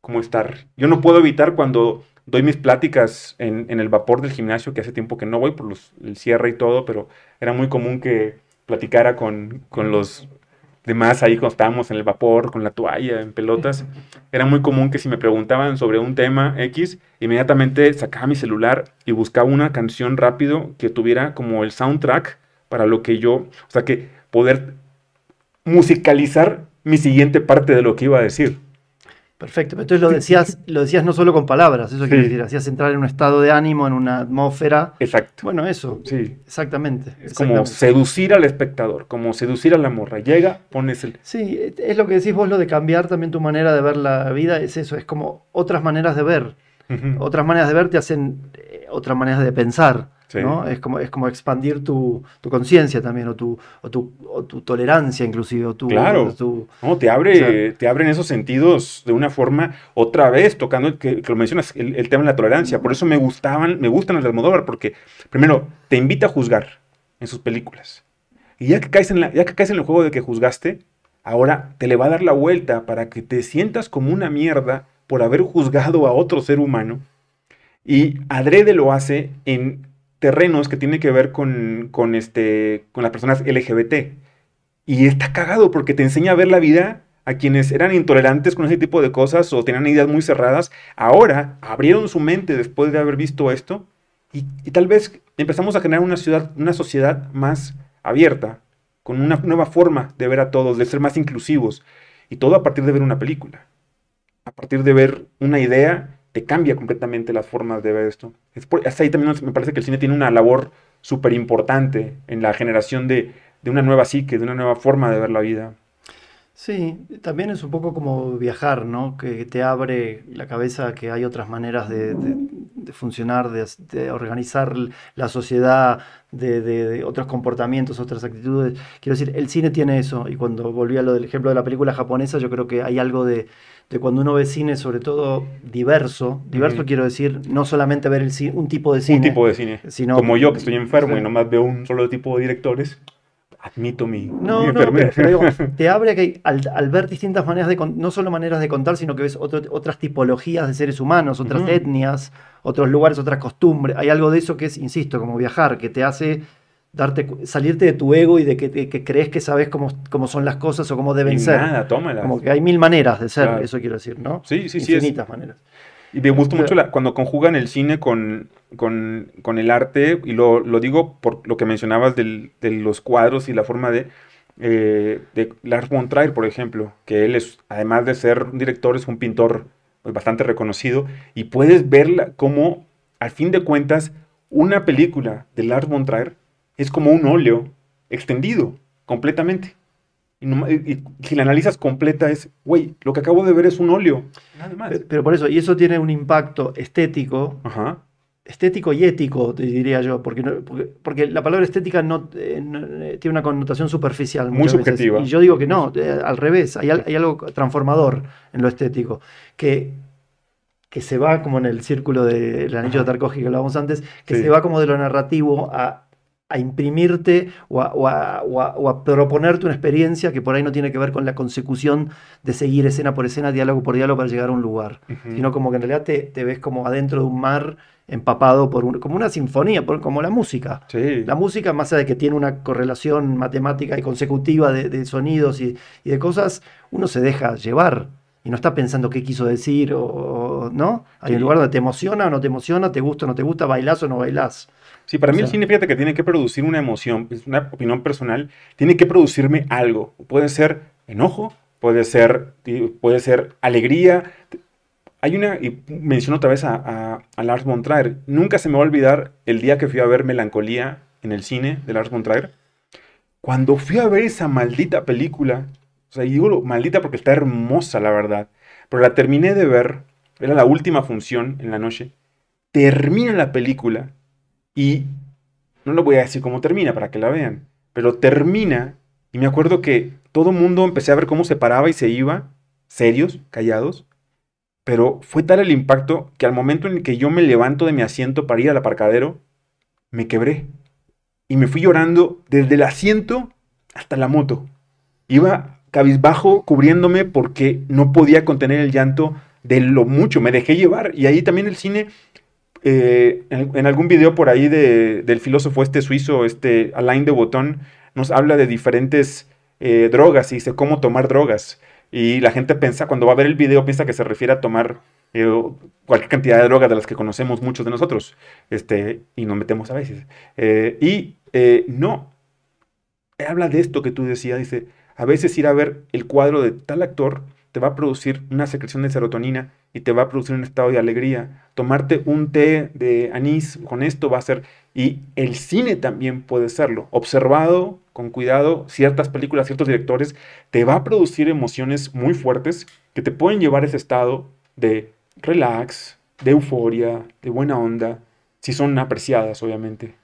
como estar. Yo no puedo evitar cuando doy mis pláticas en, en el vapor del gimnasio, que hace tiempo que no voy por los, el cierre y todo, pero era muy común que platicara con, con los de más ahí cuando estábamos en el vapor, con la toalla, en pelotas, era muy común que si me preguntaban sobre un tema X, inmediatamente sacaba mi celular y buscaba una canción rápido que tuviera como el soundtrack para lo que yo, o sea, que poder musicalizar mi siguiente parte de lo que iba a decir. Perfecto, pero entonces lo decías, lo decías no solo con palabras, eso quiere decir, hacías entrar en un estado de ánimo, en una atmósfera. Exacto. Bueno, eso. Sí. Exactamente. Es como seducir al espectador, como seducir a la morra. Llega, pones el. Sí, es lo que decís vos, lo de cambiar también tu manera de ver la vida, es eso, es como otras maneras de ver. Otras maneras de ver te hacen eh, otras maneras de pensar. Es, como, es como expandir tu, conciencia también, o tu, tu, tolerancia inclusive. O tu, claro, te, abre, te abren esos sentidos de una forma, otra vez, tocando, que, lo mencionas, el, tema de la tolerancia. Por eso me gustaban, me gustan las de Almodóvar, porque primero, te invita a juzgar en sus películas. Y ya que la, ya que caes en el juego de que juzgaste, ahora te le va a dar la vuelta para que te sientas como una mierda por haber juzgado a otro ser humano. Y adrede lo hace en terrenos que tiene que ver con, este, con las personas LGBT. Y está cagado porque te enseña a ver la vida a quienes eran intolerantes con ese tipo de cosas o tenían ideas muy cerradas. Ahora abrieron su mente después de haber visto esto y, tal vez empezamos a generar una, ciudad, una sociedad más abierta, con una nueva forma de ver a todos, de ser más inclusivos. Y todo a partir de ver una película, a partir de ver una idea te cambia completamente las formas de ver esto. hasta ahí también me parece que el cine tiene una labor súper importante en la generación de, una nueva psique, de una nueva forma de ver la vida. Sí, también es un poco como viajar, ¿no? Que te abre la cabeza que hay otras maneras de, funcionar, de, de, organizar la sociedad, de, otros comportamientos, otras actitudes. Quiero decir, el cine tiene eso. Y cuando volví a lo del ejemplo de la película japonesa, yo creo que hay algo de, de cuando uno ve cine, sobre todo diverso. Diverso quiero decir, no solamente ver un tipo de cine. Un tipo de cine. Sino, Como yo, que estoy enfermo y y nomás veo un solo tipo de directores, admito mi, no, No, pero, te abre que al, ver distintas maneras de no solo maneras de contar, sino que ves otras tipologías de seres humanos, otras etnias, otros lugares, otras costumbres. Hay algo de eso que es, insisto, como viajar, que te hace darte, salirte de tu ego y de que, crees que sabes cómo, cómo, son las cosas o cómo deben ser. Como que hay mil maneras de ser, eso quiero decir, ¿no? Sí, sí, sí. maneras. Y me gusta mucho la, cuando conjugan el cine con, con, con el arte, y lo, lo, digo por lo que mencionabas del, de los cuadros y la forma de, eh, de Lars von Trier, por ejemplo, que él es, además de ser un director, es un pintor pues, bastante reconocido, y puedes ver cómo, al fin de cuentas, una película de Lars von Trier es como un óleo extendido completamente. Y, si la analizas completa es, güey, lo que acabo de ver es un óleo. Pero, por eso, y eso tiene un impacto estético. Estético y ético, te diría yo, porque, porque, la palabra estética no, eh, eh, tiene una connotación superficial. Muy subjetiva. Y yo digo que no, eh, al revés, hay, algo transformador en lo estético, que que se va como en el círculo del de anillo que hablábamos antes, que se va como de lo narrativo a a imprimirte o a, proponerte una experiencia que por ahí no tiene que ver con la consecución de seguir escena por escena, diálogo por diálogo para llegar a un lugar, sino como que en realidad te, ves como adentro de un mar empapado por como una sinfonía, por, como la música. La música, más allá de que tiene una correlación matemática y consecutiva de, sonidos y, de cosas, uno se deja llevar y no está pensando qué quiso decir o, no. Hay un lugar donde te emociona o no te emociona, te gusta o no te gusta, bailás o no bailás. Sí, para mí el cine, fíjate que tiene que producir una emoción, es pues, una opinión personal, tiene que producirme algo. Puede ser enojo, puede ser, puede ser alegría. Hay una, y menciono otra vez a, a, Lars von nunca se me va a olvidar el día que fui a ver Melancolía en el cine de Lars von Cuando fui a ver esa maldita película, o sea, digo maldita porque está hermosa, la verdad, pero la terminé de ver, era la última función en la noche, termina la película y no lo voy a decir cómo termina para que la vean, pero termina y me acuerdo que todo el mundo empecé a ver cómo se paraba y se iba, serios, callados, pero fue tal el impacto que al momento en el que yo me levanto de mi asiento para ir al aparcadero, me quebré y me fui llorando desde el asiento hasta la moto. Iba cabizbajo cubriéndome porque no podía contener el llanto de lo mucho, me dejé llevar. Y ahí también el cine eh, en, algún video por ahí del filósofo este suizo, este Alain de Botton, nos habla de diferentes eh, drogas y dice cómo tomar drogas. Y la gente piensa, cuando va a ver el video, piensa que se refiere a tomar eh, cualquier cantidad de drogas de las que conocemos muchos de nosotros. Este, y nos metemos a veces. y no, habla de esto que tú decías, dice, a veces ir a ver el cuadro de tal actor te va a producir una secreción de serotonina y te va a producir un estado de alegría. Tomarte un té de anís con esto va a ser... Y el cine también puede serlo. Observado con cuidado ciertas películas, ciertos directores, te va a producir emociones muy fuertes que te pueden llevar a ese estado de relax, de euforia, de buena onda, si son apreciadas, obviamente.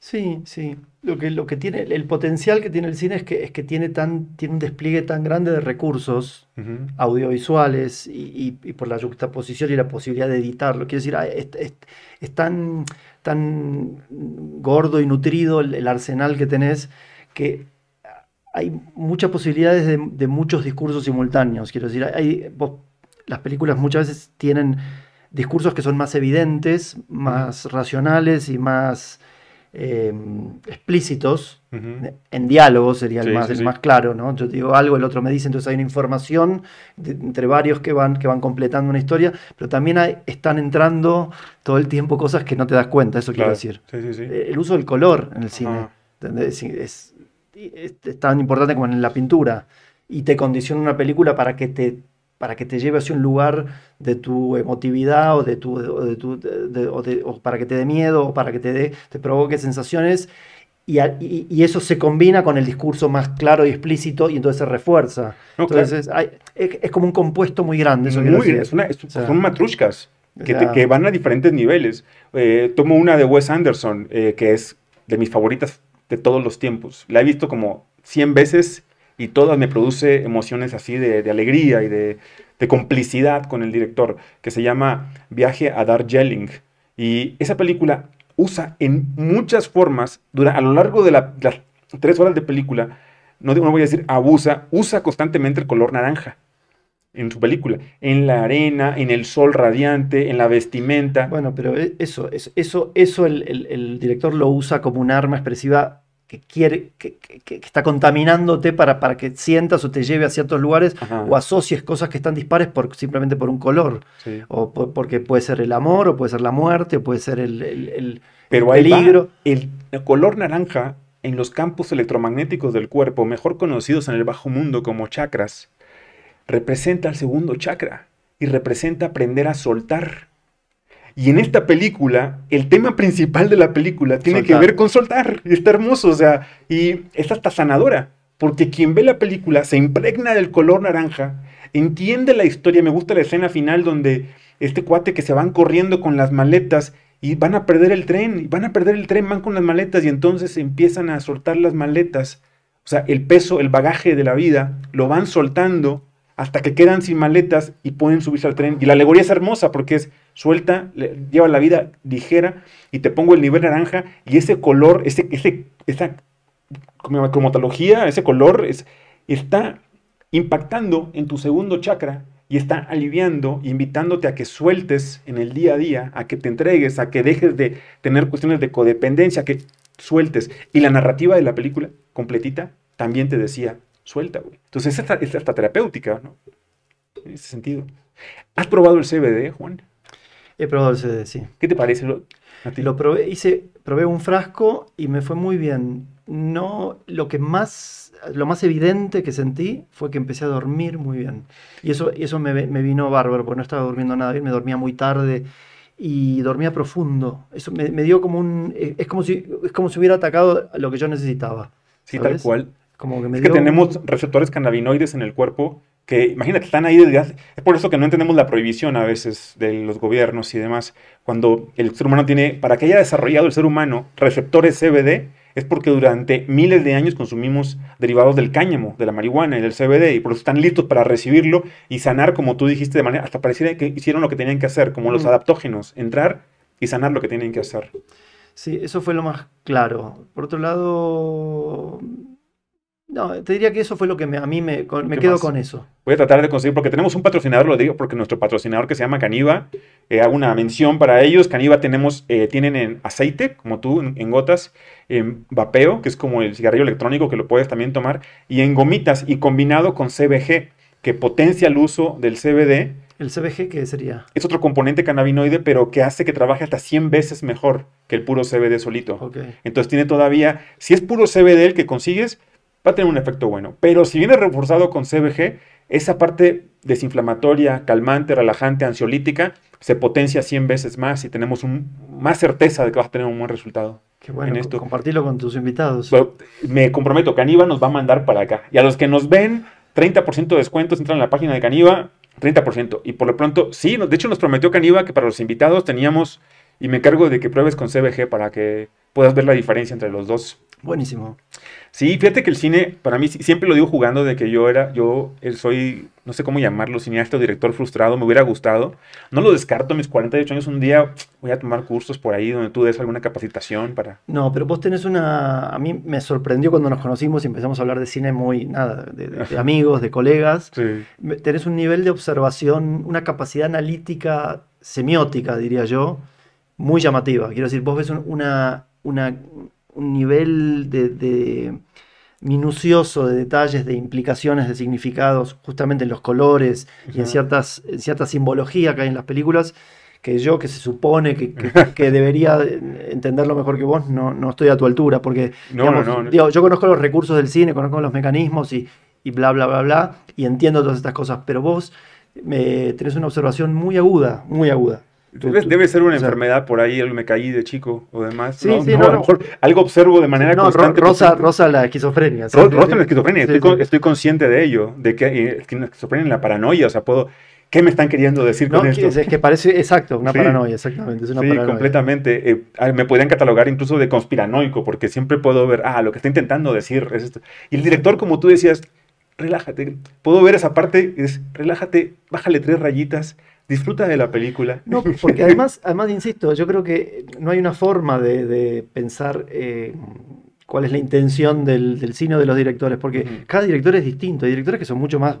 Sí, sí. Lo que, lo que tiene, el potencial que tiene el cine es que, es que tiene, tan, tiene un despliegue tan grande de recursos audiovisuales y, por la juxtaposición y la posibilidad de editarlo. Quiero decir, ah, es, tan, tan gordo y nutrido el, arsenal que tenés que hay muchas posibilidades de, muchos discursos simultáneos. Quiero decir, hay, las películas muchas veces tienen discursos que son más evidentes, más racionales y más Em, explícitos, en diálogo sería el, más, más claro, ¿no? Yo digo algo, el otro me dice, entonces hay una información entre varios que van, que van completando una historia, pero también están entrando todo el tiempo cosas que no te das cuenta, eso quiero decir. Eh, el uso del color en el cine, es, es, tan importante como en la pintura, y te condiciona una película para que te para que te lleve hacia un lugar de tu emotividad o, de tu, para que te dé miedo o para que te, te provoque sensaciones. Y, eso se combina con el discurso más claro y explícito y entonces se refuerza. entonces es, como un compuesto muy grande. son matrushkas que, van a diferentes niveles. Eh, tomo una de Wes Anderson, eh, que es de mis favoritas de todos los tiempos. La he visto como 100 veces y todas me produce emociones así de, alegría y de, complicidad con el director, que se llama Viaje a Dar Darjeeling. Y esa película usa en muchas formas, dura, a lo largo de las tres horas de película, no, voy a decir abusa, usa constantemente el color naranja en su película, en la arena, en el sol radiante, en la vestimenta. Bueno, pero e, eso, eso, eso, eso el, el director lo usa como un arma expresiva que quiere, que, que, está contaminándote para, para, que sientas o te lleve a ciertos lugares o asocies cosas que están dispares por, simplemente por un color. O porque puede ser el amor, o puede ser la muerte, o puede ser el, Pero el peligro. el color naranja en los campos electromagnéticos del cuerpo, mejor conocidos en el bajo mundo como chakras, representa el segundo chakra y representa aprender a soltar y en esta película, el tema principal de la película tiene que ver con soltar. Y está hermoso, o sea, y es hasta sanadora. Porque quien ve la película se impregna del color naranja, entiende la historia. Me gusta la escena final donde este cuate que se van corriendo con las maletas y van a perder el tren, y van a perder el tren, van con las maletas y entonces empiezan a soltar las maletas. O sea, el peso, el bagaje de la vida, lo van soltando hasta que quedan sin maletas y pueden subirse al tren. Y la alegoría es hermosa porque es suelta, lleva la vida ligera y te pongo el nivel naranja y ese color, ese, ese, esa cromatología, ese color está impactando en tu segundo chakra y está aliviando, invitándote a que sueltes en el día a día, a que te entregues, a que dejes de tener cuestiones de codependencia, que sueltes. Y la narrativa de la película completita también te decía, suelta, güey. Entonces es hasta, terapéutica, ¿no? En ese sentido. ¿Has probado el CBD, Juan? He probado el CBD, sí. ¿Qué te parece? ti? Lo probé, hice, probé un frasco y me fue muy bien. No, lo que más, lo más evidente que sentí fue que empecé a dormir muy bien. Y eso, eso me, vino bárbaro, porque no estaba durmiendo nada bien, me dormía muy tarde y dormía profundo. Eso me, dio como un, eh, es como si, es como hubiera atacado lo que yo necesitaba. Sí, tal cual es que tenemos receptores cannabinoides en el cuerpo que, imagínate, están ahí desde hace... Es por eso que no entendemos la prohibición a veces de los gobiernos y demás. Cuando el ser humano tiene, para que haya desarrollado el ser humano receptores CBD, es porque durante miles de años consumimos derivados del cáñamo, de la marihuana y del CBD, y por eso están listos para recibirlo y sanar, como tú dijiste, de manera, hasta pareciera que hicieron lo que tenían que hacer, como los adaptógenos, entrar y sanar lo que tienen que hacer. Sí, eso fue lo más claro. Por otro lado, no, te diría que eso fue lo que a mí me, quedó quedo con eso. Voy a tratar de conseguir, porque tenemos un patrocinador, lo digo, porque nuestro patrocinador que se llama Caniva, eh, hago una mención para ellos. Caniva tenemos, eh, tienen en aceite, como tú, en, gotas, en vapeo, que es como el cigarrillo electrónico que lo puedes también tomar, y en gomitas, y combinado con CBG, que potencia el uso del CBD. ¿El CBG qué sería? Es otro componente cannabinoide, pero que hace que trabaje hasta 100 veces mejor que el puro CBD solito. Okay. Entonces tiene todavía, si es puro CBD el que consigues, va a tener un efecto bueno. Pero si viene reforzado con CBG, esa parte desinflamatoria, calmante, relajante, ansiolítica, se potencia 100 veces más y tenemos más certeza de que vas a tener un buen resultado. Qué bueno, en esto. compartirlo con tus invitados. me comprometo, Caniva nos va a mandar para acá. Y a los que nos ven, 30% de descuentos, entran en la página de Caniva, 30%. Y por lo pronto, sí, de hecho nos prometió Caniva que para los invitados teníamos, y me encargo de que pruebes con CBG para que puedas ver la diferencia entre los dos Buenísimo. Sí, fíjate que el cine, para mí, siempre lo digo jugando de que yo era, yo eh, soy, no sé cómo llamarlo, cineasta o director frustrado, me hubiera gustado. No lo descarto, mis 48 años, un día voy a tomar cursos por ahí donde tú des alguna capacitación para... No, pero vos tenés una... A mí me sorprendió cuando nos conocimos y empezamos a hablar de cine muy, nada, de, amigos, de colegas. Sí. Tenés un nivel de observación, una capacidad analítica, semiótica, diría yo, muy llamativa. Quiero decir, vos ves una... una un nivel de, minucioso de detalles, de implicaciones, de significados, justamente en los colores y en, ciertas, cierta simbología que hay en las películas, que yo, que se supone que, que, debería entenderlo mejor que vos, no, no estoy a tu altura, porque no, digo, yo conozco los recursos del cine, conozco los mecanismos y, y, bla, bla, bla, bla, y entiendo todas estas cosas, pero vos me, eh, tenés una observación muy aguda, muy aguda debe ser una enfermedad por ahí, me caí de chico o demás. Sí, ¿no? sí, a lo mejor algo observo de manera no, constante. Rosa, rosa la esquizofrenia. Rosa la esquizofrenia, estoy, consciente de ello, de que la eh, esquizofrenia la paranoia, o sea, puedo... ¿Qué me están queriendo decir con esto? Es que parece exacto, una paranoia, exactamente. sí, completamente. Eh, ah, me pueden catalogar incluso de conspiranoico, porque siempre puedo ver, ah, lo que está intentando decir es esto. Y el director, como tú decías, relájate. Puedo ver esa parte, es relájate, bájale tres rayitas, disfrutas de la película. No, porque además, además insisto, yo creo que no hay una forma de, pensar eh, cuál es la intención del, del, cine de los directores, porque cada director es distinto. Hay directores que son mucho más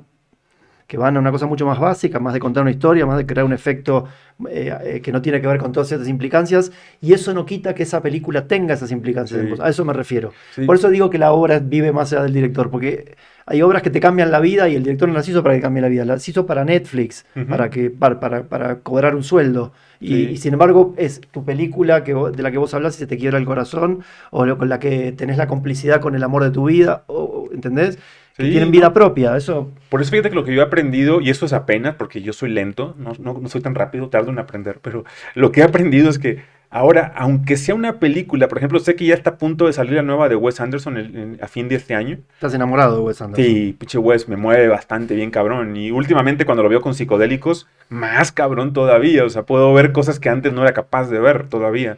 que van a una cosa mucho más básica, más de contar una historia, más de crear un efecto eh, eh, que no tiene que ver con todas esas implicancias, y eso no quita que esa película tenga esas implicancias. A eso me refiero. Por eso digo que la obra vive más allá del director, porque hay obras que te cambian la vida y el director no las hizo para que cambie la vida, las hizo para Netflix, para, que, para, para, cobrar un sueldo. Y, sin embargo es tu película que de la que vos hablas y se te quiebra el corazón, o con la que tenés la complicidad con el amor de tu vida, o, ¿entendés? tienen vida propia, eso. Por eso fíjate que lo que yo he aprendido, y eso es apenas porque yo soy lento, no, no, soy tan rápido, tardo en aprender, pero lo que he aprendido es que Ahora, aunque sea una película, por ejemplo, sé que ya está a punto de salir la nueva de Wes Anderson a fin de este año. Estás enamorado de Wes Anderson. Sí, pinche Wes me mueve bastante bien, cabrón. Y últimamente cuando lo veo con psicodélicos, más cabrón todavía. O sea, puedo ver cosas que antes no era capaz de ver todavía.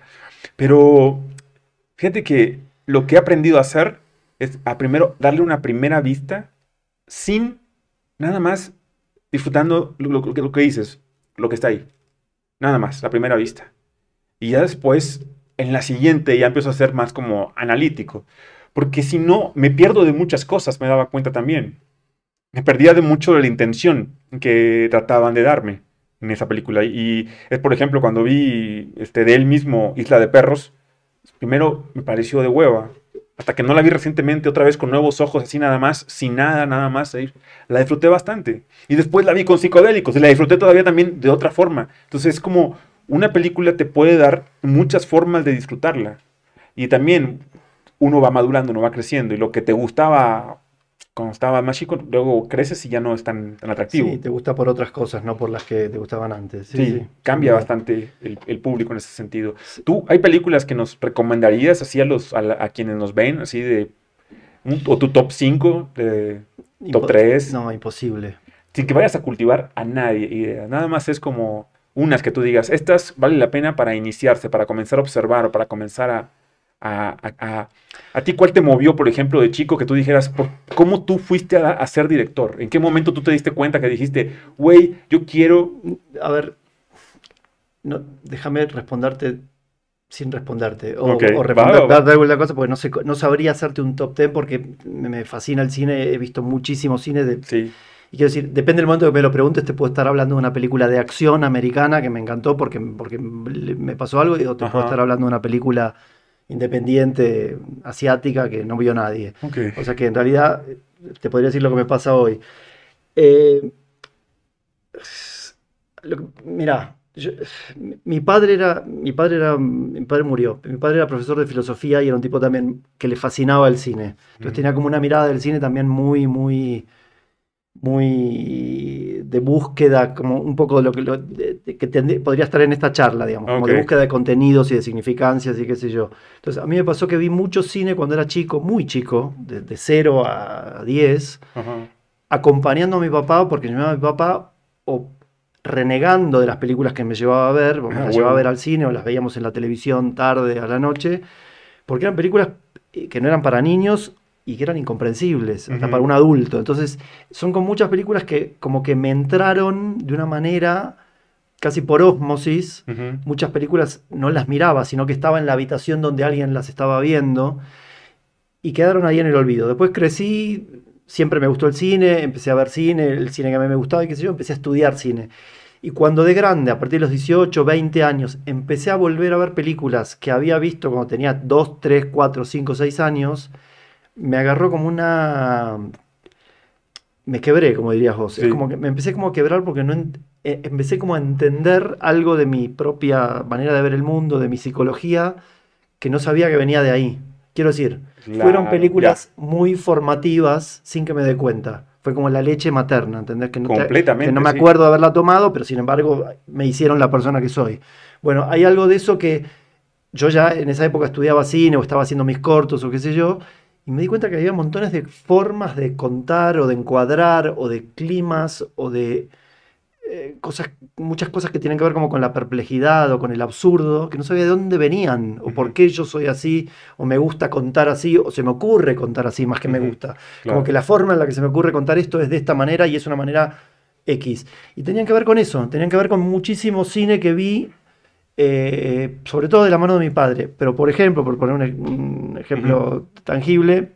Pero fíjate que lo que he aprendido a hacer es a primero darle una primera vista sin nada más disfrutando lo que dices, lo que está ahí. Nada más, la primera vista y ya después, en la siguiente, ya empiezo a ser más como analítico. Porque si no, me pierdo de muchas cosas, me daba cuenta también. Me perdía de mucho de la intención que trataban de darme en esa película. Y es, por ejemplo, cuando vi este, de él mismo Isla de Perros, primero me pareció de hueva. Hasta que no la vi recientemente otra vez con nuevos ojos, así nada más, sin nada, nada más. E la disfruté bastante. Y después la vi con psicodélicos y la disfruté todavía también de otra forma. Entonces es como una película te puede dar muchas formas de disfrutarla. Y también uno va madurando, uno va creciendo. Y lo que te gustaba cuando estaba más chico, luego creces y ya no es tan, atractivo. Sí, te gusta por otras cosas, no por las que te gustaban antes. Sí, cambia bastante el, público en ese sentido. ¿Tú, hay películas que nos recomendarías así a, los, a, quienes nos ven, así de... o tu top 5, top 3? No, imposible. Sin que vayas a cultivar a nadie. nada más es como unas que tú digas, estas vale la pena para iniciarse, para comenzar a observar o para comenzar a... ¿A, a, a, ti cuál te movió, por ejemplo, de chico que tú dijeras, cómo tú fuiste a, ser director? ¿En qué momento tú te diste cuenta que dijiste, güey, yo quiero... A ver, no, déjame responderte sin responderte. O, okay. o alguna cosa, porque no, sé, no sabría hacerte un top 10 porque me fascina el cine, he visto muchísimo cine de... Sí y quiero decir, depende del momento que me lo preguntes, te puedo estar hablando de una película de acción americana que me encantó porque, porque me pasó algo, y o te puedo estar hablando de una película independiente asiática que no vio nadie. O sea que en realidad te podría decir lo que me pasa hoy. Eh, mirá, mi padre era, mi padre era, mi padre murió, mi padre era profesor de filosofía y era un tipo también que le fascinaba el cine. Entonces tenía como una mirada del cine también muy, muy, muy de búsqueda, como un poco de lo que, podría estar en esta charla, digamos, como de búsqueda de contenidos y de significancias y qué sé yo. Entonces, a mí me pasó que vi mucho cine cuando era chico, muy chico, de, 0 a 10, acompañando a mi papá, porque yo a mi papá, o renegando de las películas que me llevaba a ver, porque ah, me las llevaba a ver al cine o las veíamos en la televisión tarde a la noche, porque eran películas eh, que no eran para niños y que eran incomprensibles, hasta para un adulto. Entonces, son con muchas películas que como que me entraron de una manera casi por ósmosis, Muchas películas no las miraba, sino que estaba en la habitación donde alguien las estaba viendo y quedaron ahí en el olvido. Después crecí, siempre me gustó el cine, empecé a ver cine, el cine que a mí me gustaba y qué sé yo, empecé a estudiar cine. Y cuando de grande, a partir de los 18, 20 años, empecé a volver a ver películas que había visto cuando tenía 2, 3, 4, 5, 6 años, me agarró como una... Me quebré, como dirías vos. Es como que me empecé como a quebrar porque no eh, empecé como a entender algo de mi propia manera de ver el mundo, de mi psicología, que no sabía que venía de ahí. Quiero decir, fueron películas muy formativas sin que me dé cuenta. Fue como la leche materna, ¿entendés? Que no, Completamente, que no me acuerdo de haberla tomado, pero sin embargo me hicieron la persona que soy. Bueno, hay algo de eso que yo ya en esa época estudiaba cine o estaba haciendo mis cortos o qué sé yo, me di cuenta que había montones de formas de contar o de encuadrar o de climas o de eh, cosas, muchas cosas que tienen que ver como con la perplejidad o con el absurdo, que no sabía de dónde venían o por qué yo soy así o me gusta contar así o se me ocurre contar así más que me gusta. Como que la forma en la que se me ocurre contar esto es de esta manera y es una manera X. Y tenían que ver con eso, tenían que ver con muchísimo cine que vi eh, sobre todo de la mano de mi padre, pero por ejemplo, por poner un, ejemplo tangible,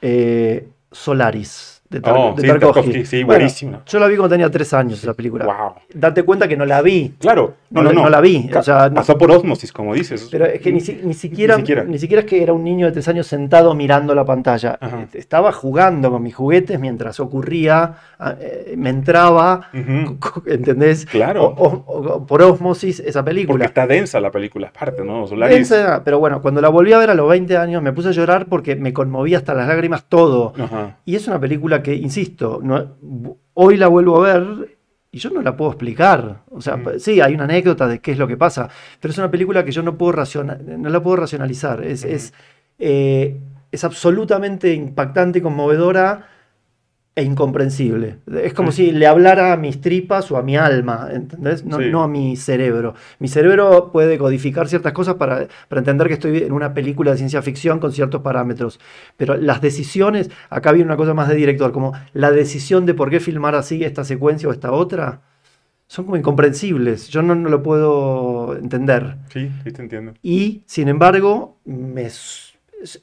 eh, Solaris. Oh, de, sí, Tarkovsky. Sí, yo la vi cuando tenía tres años la película. Date cuenta que no la vi. Claro, no, la vi. pasó por osmosis, como dices. Pero es que ni, siquiera, ni, siquiera, es que era un niño de tres años sentado mirando la pantalla. Estaba jugando con mis juguetes mientras ocurría, ah, eh, me entraba, ¿entendés? Claro. por osmosis esa película. Porque está densa la película, parte ¿no? Densa, pero bueno, cuando la volví a ver a los 20 años me puse a llorar porque me conmovía hasta las lágrimas todo. Y es una película que, insisto, no, hoy la vuelvo a ver y yo no la puedo explicar. O sea, mm. sí, hay una anécdota de qué es lo que pasa, pero es una película que yo no, puedo no la puedo racionalizar. Es, es, eh, es absolutamente impactante y conmovedora e incomprensible. Es como si le hablara a mis tripas o a mi alma, ¿entendés? No, a mi cerebro. Mi cerebro puede codificar ciertas cosas para, para, entender que estoy en una película de ciencia ficción con ciertos parámetros. Pero las decisiones, acá viene una cosa más de director, como la decisión de por qué filmar así esta secuencia o esta otra, son como incomprensibles. Yo no, no lo puedo entender. Sí, sí te entiendo. Y, sin embargo,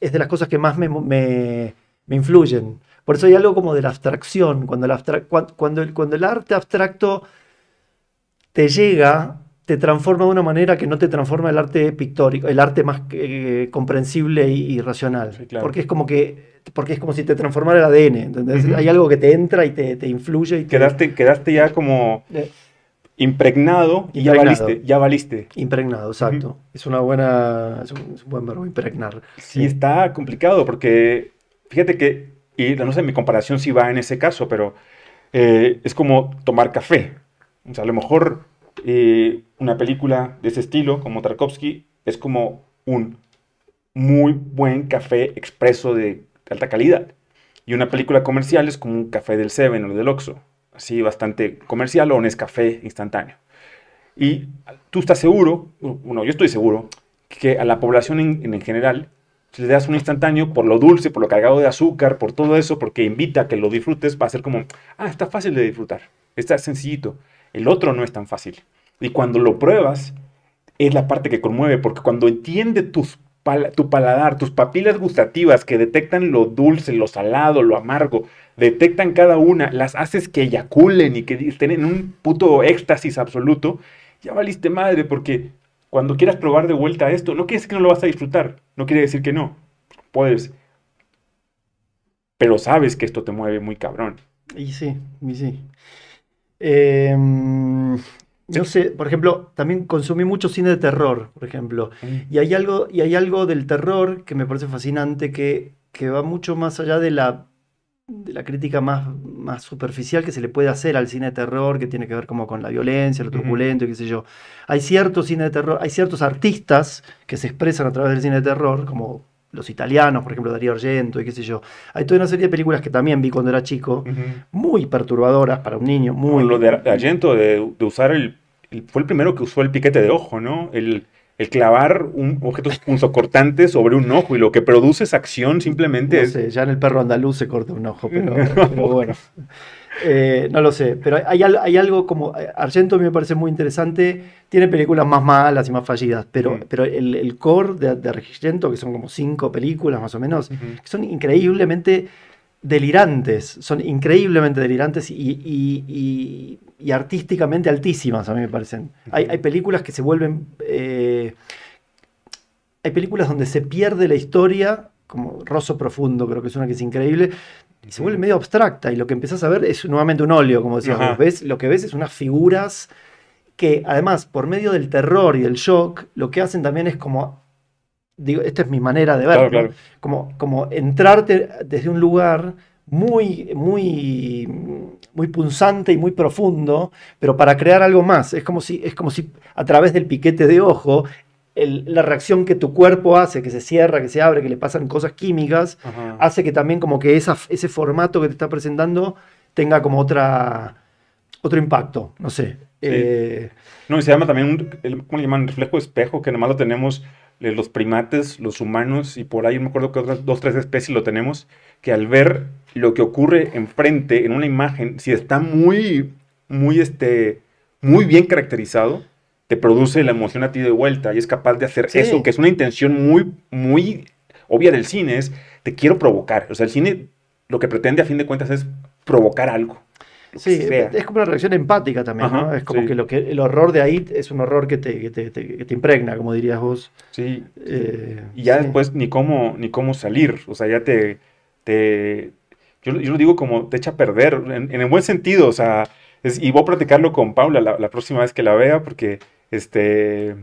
es de las cosas que más me, me, me influyen por eso hay algo como de la abstracción. Cuando el, arte abstracto te llega, te transforma de una manera que no te transforma el arte pictórico, el arte más eh, comprensible y, racional. Porque es como que porque es como si te transformara el ADN, Hay algo que te entra y te, influye. Y quedaste, quedaste ya como eh. impregnado, y ya valiste. Ya valiste. Impregnado, exacto. Es una buena, es un, buen verbo, impregnar. sí, está complicado porque fíjate que y no sé, mi comparación sí va en ese caso, pero eh, es como tomar café. O sea, a lo mejor eh, una película de ese estilo, como Tarkovsky, es como un muy buen café expreso de alta calidad. Y una película comercial es como un café del Seven o del Oxxo, así bastante comercial o un café instantáneo. Y tú estás seguro, bueno, yo estoy seguro, que a la población en, en general si le das un instantáneo, por lo dulce, por lo cargado de azúcar, por todo eso, porque invita a que lo disfrutes, va a ser como, ah, está fácil de disfrutar, está sencillito. El otro no es tan fácil. Y cuando lo pruebas, es la parte que conmueve, porque cuando entiende tu paladar, tus papilas gustativas que detectan lo dulce, lo salado, lo amargo, detectan cada una, las haces que eyaculen y que estén en un puto éxtasis absoluto, ya valiste madre, porque cuando quieras probar de vuelta esto, no quiere decir que no lo vas a disfrutar, no quiere decir que no, puedes. Pero sabes que esto te mueve muy cabrón. Y sí, y sí. Em, no sé, por ejemplo, también consumí mucho cine de terror, por ejemplo. Mm. Y hay algo, y hay algo del terror que me parece fascinante que, que va mucho más allá de la de la crítica más, más superficial que se le puede hacer al cine de terror, que tiene que ver como con la violencia, lo turbulento y qué sé yo. Hay ciertos cine de terror, hay ciertos artistas que se expresan a través del cine de terror, como los italianos, por ejemplo, Darío Argento y qué sé yo. Hay toda una serie de películas que también vi cuando era chico, muy perturbadoras para un niño, muy... lo de Argento, de, usar el, Fue el primero que usó el piquete de ojo, ¿no? El el clavar un objeto, objetos cortante sobre un ojo y lo que produce esa acción simplemente no es... Sé, ya en el perro andaluz se corta un ojo, pero, bueno. Eh, no lo sé, pero hay, algo como. Eh, Argento me parece muy interesante. Tiene películas más malas y más fallidas, pero, mm. pero el, core de, Argento, que son como cinco películas más o menos, son increíblemente delirantes. Son increíblemente delirantes y y artísticamente altísimas, a mí me parecen. Hay, películas que se vuelven... Eh, hay películas donde se pierde la historia, como Rosso Profundo, creo que es una que es increíble, y se vuelve medio abstracta, y lo que empiezas a ver es nuevamente un óleo, como decías. Ves, lo que ves es unas figuras que además, por medio del terror y del shock, lo que hacen también es como digo, esta es mi manera de verlo, como, como entrarte desde un lugar muy, muy muy punzante y muy profundo, pero para crear algo más. Es como si, es como si a través del piquete de ojo, la reacción que tu cuerpo hace, que se cierra, que se abre, que le pasan cosas químicas, hace que también como que ese formato que te está presentando tenga como otra, otro impacto, no sé. Eh, no, y se llama también, un, ¿cómo le llaman? Reflejo espejo, que nomás lo tenemos los primates, los humanos, y por ahí me acuerdo que otras dos, tres especies lo tenemos, que al ver lo que ocurre enfrente, en una imagen, si está muy, muy, este, muy bien caracterizado, te produce la emoción a ti de vuelta y es capaz de hacer eso, que es una intención muy, muy obvia del cine, es te quiero provocar. O sea, el cine lo que pretende a fin de cuentas es provocar algo. Sí, es como una reacción empática también, ¿no? Es como que, lo que el horror de ahí es un horror que te, impregna, como dirías vos. Sí. Eh, y ya después ni cómo, ni cómo salir, o sea, ya te... te yo, lo digo como te echa a perder, en, el buen sentido, o sea, y voy a platicarlo con Paula la, próxima vez que la vea, porque este...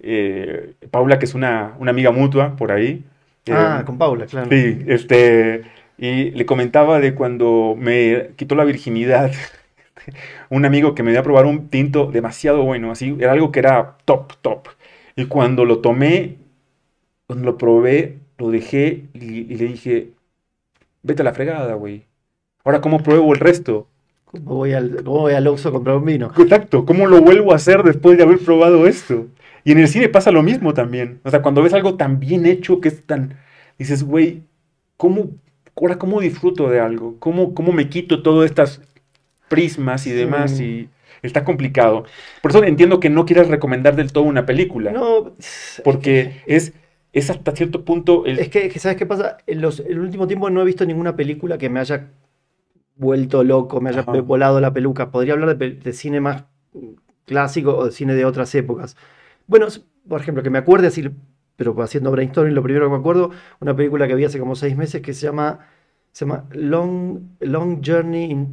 Eh, Paula, que es una, amiga mutua por ahí. Eh, ah, con Paula, claro. Sí, este, y le comentaba de cuando me quitó la virginidad un amigo que me dio a probar un tinto demasiado bueno, así, era algo que era top, top. Y cuando lo tomé, cuando lo probé, lo dejé y, le dije, vete a la fregada, güey. Ahora, ¿cómo pruebo el resto? ¿Cómo voy al, cómo voy a comprar un vino? Exacto, ¿cómo lo vuelvo a hacer después de haber probado esto? Y en el cine pasa lo mismo también. O sea, cuando ves algo tan bien hecho, que es tan... Dices, güey, ¿cómo ahora cómo disfruto de algo, cómo, cómo me quito todas estas prismas y demás y está complicado. Por eso entiendo que no quieras recomendar del todo una película. No, porque es es hasta cierto punto Es que, ¿sabes qué pasa? En el último tiempo no he visto ninguna película que me haya vuelto loco, me haya volado la peluca. Podría hablar de, cine más clásico o de cine de otras épocas. Bueno, por ejemplo, que me acuerde así pero haciendo brainstorming, lo primero que me acuerdo, una película que vi hace como seis meses que se llama, se llama Long, Long, Journey,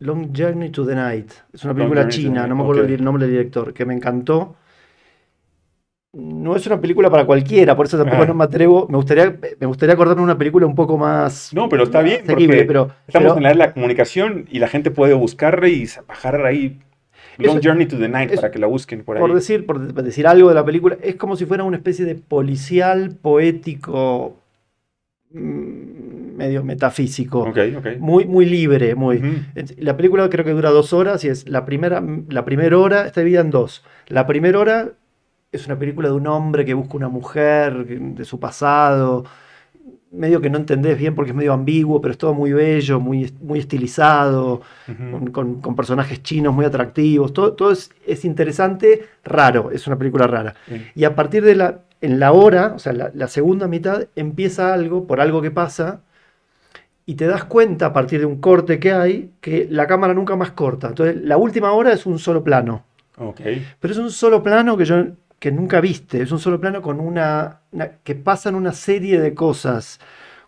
Long Journey to the Night. Es una película china, no me acuerdo el nombre del director, que me encantó. No es una película para cualquiera, por eso tampoco me atrevo. Me gustaría, me gustaría acordarme una película un poco más. No, pero está bien, estamos en la, comunicación y la gente puede buscarla y bajarla ahí Long Journey to the Night, para que la busquen por ahí. Por decir, por decir algo de la película, es como si fuera una especie de policial poético mm, medio metafísico, Muy, muy libre, muy. La película creo que dura dos horas y es la primera, la primera hora está dividida en dos. La primera hora es una película de un hombre que busca una mujer, de su pasado, medio que no entendés bien porque es medio ambiguo, pero es todo muy bello, muy, muy estilizado, con, personajes chinos muy atractivos. Todo, todo es, interesante, raro, es una película rara. Y a partir de la, en la hora, o sea, la, la, segunda mitad, empieza algo, por algo que pasa, y te das cuenta a partir de un corte que hay, que la cámara nunca más corta. Entonces, la última hora es un solo plano. Pero es un solo plano que yo que nunca viste. Es un solo plano con una, que pasan una serie de cosas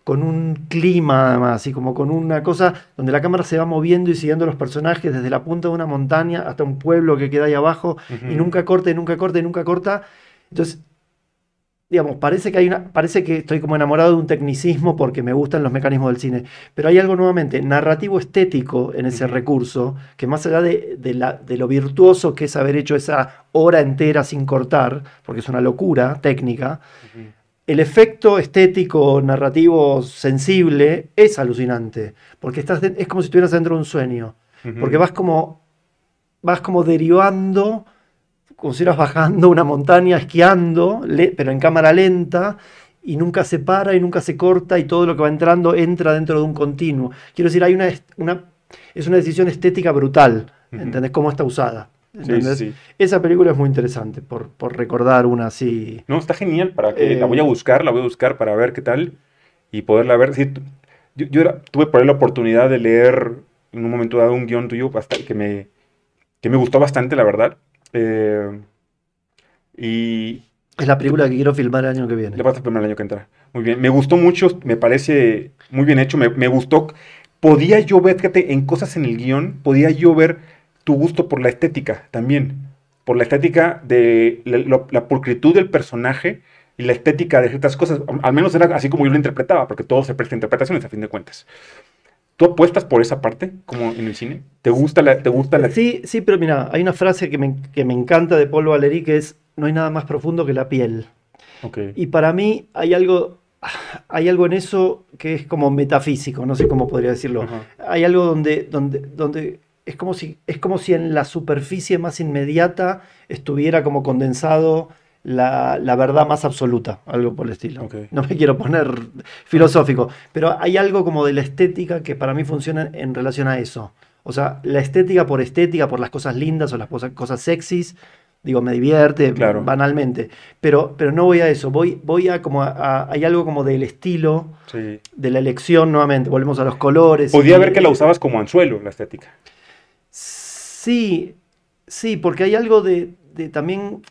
con un clima además, y como con una cosa donde la cámara se va moviendo y siguiendo los personajes desde la punta de una montaña hasta un pueblo que queda ahí abajo y nunca corta nunca corta nunca corta. Entonces digamos, parece que, parece que estoy como enamorado de un tecnicismo porque me gustan los mecanismos del cine, pero hay algo nuevamente narrativo estético en ese recurso, que más allá de, lo virtuoso que es haber hecho esa hora entera sin cortar, porque es una locura técnica, el efecto estético, narrativo, sensible es alucinante, porque estás es como si estuvieras dentro de un sueño, porque vas como, vas como derivando como bajando una montaña, esquiando, pero en cámara lenta, y nunca se para y nunca se corta, y todo lo que va entrando entra dentro de un continuo. Quiero decir, hay una, una es una decisión estética brutal, ¿entendés? Cómo está usada. Esa película es muy interesante, por, por, recordar una así. No, está genial, para que la eh, voy a buscar, la voy a buscar para ver qué tal y poderla ver. Sí, yo, tuve por ahí la oportunidad de leer en un momento dado un guión tuyo que me, que me gustó bastante, la verdad. Eh, es la película que quiero filmar el año que viene. vas a filmar año que entra. Muy bien. Me gustó mucho, me parece muy bien hecho. Me, gustó. Podía yo ver, en cosas en el guión, podía yo ver tu gusto por la estética también. Por la estética de la, pulcritud del personaje y la estética de ciertas cosas. Al menos era así como yo lo interpretaba, porque todo se presta interpretaciones a fin de cuentas. ¿Tú apuestas por esa parte, como en el cine? ¿Te gusta la...? Te gusta la... Sí, sí, pero mira, hay una frase que me, encanta de Paul Valéry que es, no hay nada más profundo que la piel. Y para mí hay algo, hay algo en eso que es como metafísico, no sé cómo podría decirlo. Hay algo donde, donde, donde es, como si, es como si en la superficie más inmediata estuviera como condensado la, verdad más absoluta, algo por el estilo. No me quiero poner filosófico, pero hay algo como de la estética que para mí funciona en relación a eso. O sea, la estética por estética, por las cosas lindas o las cosas, cosas sexys, digo, me divierte banalmente, pero, pero no voy a eso, voy, voy a como hay algo como del estilo, de la elección nuevamente, volvemos a los colores. Podía ver que la usabas como anzuelo, la estética. Sí, sí, porque hay algo de también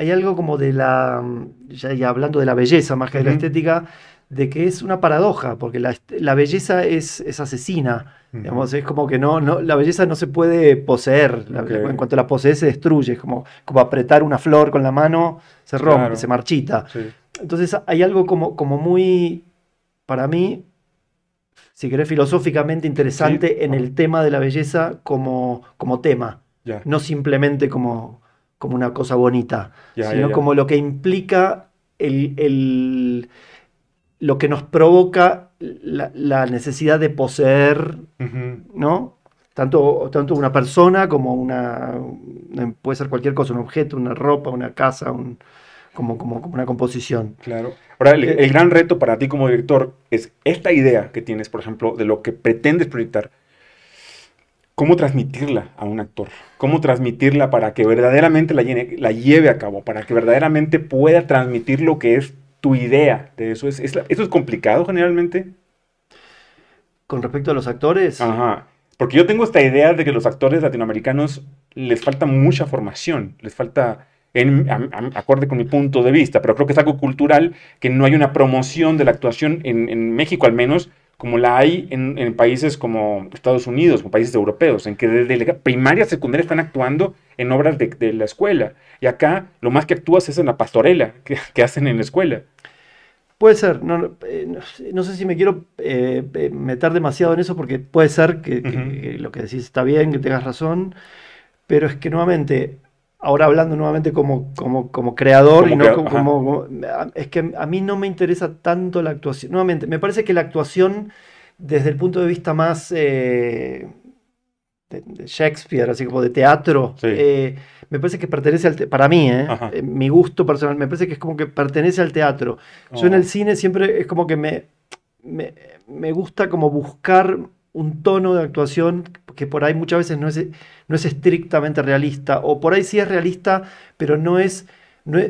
hay algo como de la, ya, hablando de la belleza más que de la estética, de que es una paradoja, porque la, belleza es, es asesina. es como que no, la belleza no se puede poseer. en cuanto la posee, se destruye. Es como, como apretar una flor con la mano, se rompe, se marchita. Entonces hay algo como, como muy, para mí, si querés, filosóficamente interesante en el tema de la belleza como, como tema. No simplemente como, como una cosa bonita, sino como lo que implica lo que nos provoca la, necesidad de poseer, ¿no? Tanto, tanto, una persona como una, puede ser cualquier cosa, un objeto, una ropa, una casa, como, como, como, una composición. Claro. Ahora, el, gran reto para ti como director es esta idea que tienes, por ejemplo, de lo que pretendes proyectar, cómo transmitirla a un actor, cómo transmitirla para que verdaderamente la, lleve a cabo, para que verdaderamente pueda transmitir lo que es tu idea de eso. ¿Es, eso es complicado generalmente? Con respecto a los actores. Ajá. Porque yo tengo esta idea de que los actores latinoamericanos les falta mucha formación, les falta, acorde con mi punto de vista, pero creo que es algo cultural, que no hay una promoción de la actuación en, en México al menos, como la hay en, países como Estados Unidos, como países europeos, en que desde primaria, secundaria están actuando en obras de, la escuela. Y acá lo más que actúas es en la pastorela que, hacen en la escuela. Puede ser, no, eh, sé si me quiero eh, eh, meter demasiado en eso porque puede ser que, lo que decís está bien, que tengas razón, pero es que nuevamente ahora hablando nuevamente como, como, como creador y no como, Es que a mí no me interesa tanto la actuación. Nuevamente, me parece que la actuación, desde el punto de vista más eh, de, Shakespeare, así como de teatro, eh, me parece que pertenece al. Para mí, eh, mi gusto personal, me parece que es como que pertenece al teatro. Yo en oh. el cine siempre es como que me, me gusta como buscar un tono de actuación que por ahí muchas veces no es, no es estrictamente realista, o por ahí sí es realista, pero no es, no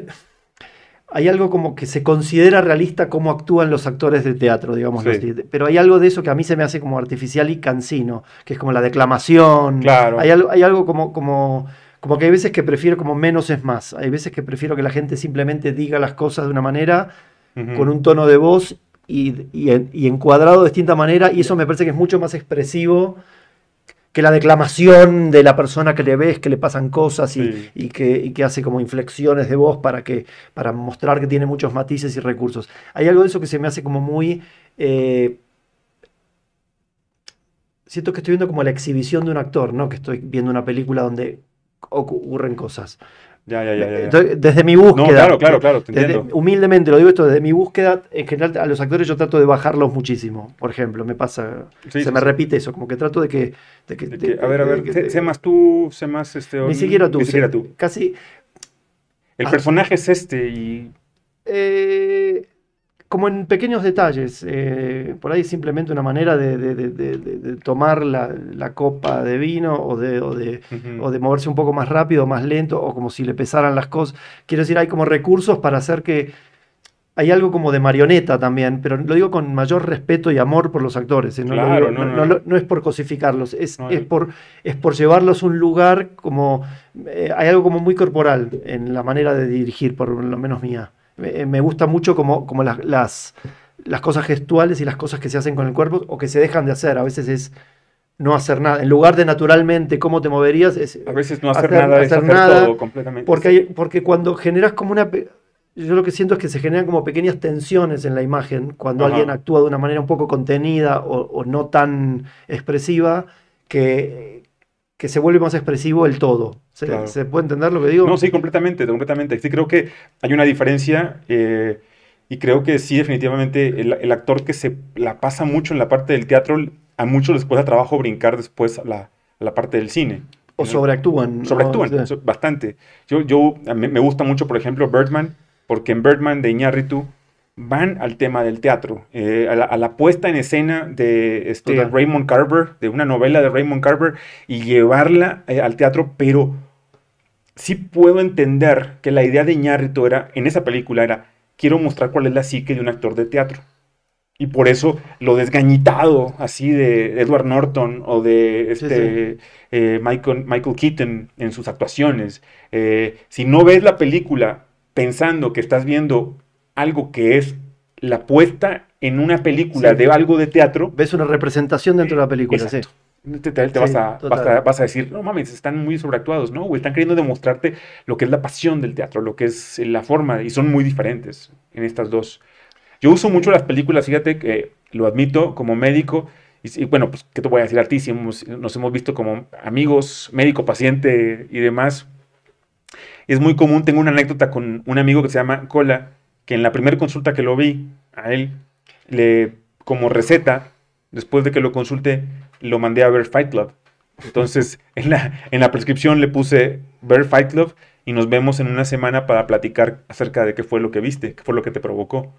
hay algo como que se considera realista cómo actúan los actores de teatro, digamos Pero hay algo de eso que a mí se me hace como artificial y cansino, que es como la declamación. Claro. Hay algo, como, como, como que hay veces que prefiero como menos es más. Hay veces que prefiero que la gente simplemente diga las cosas de una manera, con un tono de voz y, encuadrado de distinta manera, y eso me parece que es mucho más expresivo que la declamación de la persona que le ves, que le pasan cosas y, que, hace como inflexiones de voz para, que, para mostrar que tiene muchos matices y recursos. Hay algo de eso que se me hace como muy... Eh, siento que estoy viendo como la exhibición de un actor, ¿no? Que estoy viendo una película donde ocurren cosas. Ya, ya, ya, desde mi búsqueda. No, claro, claro, claro, te humildemente lo digo esto, desde mi búsqueda, en general a los actores yo trato de bajarlos muchísimo. Por ejemplo, me pasa. se me repite eso, como que trato de que. a ver, a ver, sé, más tú, sé más este. Ni um, siquiera tú. Ni siquiera tú. Casi. El ah, personaje es este y. Eh, como en pequeños detalles, eh, por ahí simplemente una manera de, tomar la, copa de vino o, de, moverse un poco más rápido, más lento, o como si le pesaran las cosas. Quiero decir, hay como recursos para hacer que... Hay algo como de marioneta también, pero lo digo con mayor respeto y amor por los actores. No, no, es por cosificarlos, es, es, por, es por llevarlos a un lugar como... Eh, hay algo como muy corporal en la manera de dirigir, por lo menos mía. Eh, me, gusta mucho como, como las, las, cosas gestuales y las cosas que se hacen con el cuerpo o que se dejan de hacer. A veces es no hacer nada. En lugar de naturalmente cómo te moverías, es. A veces no hacer, nada, es hacer todo completamente. Porque, porque cuando generas como una. Yo lo que siento es que se generan como pequeñas tensiones en la imagen cuando alguien actúa de una manera un poco contenida o, o no tan expresiva que que se vuelve más expresivo el todo. ¿Se, puede entender lo que digo? No, sí, completamente, completamente. Sí, creo que hay una diferencia eh, y creo que sí, definitivamente, el, actor que se la pasa mucho en la parte del teatro, a muchos después cuesta trabajo brincar después a la, parte del cine. O sobreactúan. Sobreactúan, bastante. Yo, yo, me gusta mucho, por ejemplo, Birdman, porque en Birdman de Iñárritu van al tema del teatro, eh, a, la, puesta en escena de este Raymond Carver, de una novela de Raymond Carver, y llevarla eh, al teatro, pero sí puedo entender que la idea de Iñárritu era, en esa película era, quiero mostrar cuál es la psique de un actor de teatro. Y por eso lo desgañitado así de Edward Norton o de este, eh, Michael, Michael Keaton en sus actuaciones. si no ves la película pensando que estás viendo algo que es la puesta en una película de algo de teatro. Ves una representación dentro de la eh, película, sí. Te, vas, a, vas, a, decir, no mames, están muy sobreactuados, ¿no? O están queriendo demostrarte lo que es la pasión del teatro, lo que es la forma, y son muy diferentes en estas dos. Yo uso mucho las películas, fíjate que lo admito como médico, y, bueno, pues, ¿qué te voy a decir a ti? nos hemos visto como amigos, médico, paciente y demás. Es muy común, tengo una anécdota con un amigo que se llama Cola, que en la primera consulta que lo vi a él, le, como receta, después de que lo consulte, lo mandé a ver Fight Club. Entonces, en la, en la prescripción le puse ver Fight Club y nos vemos en una semana para platicar acerca de qué fue lo que viste, qué fue lo que te provocó.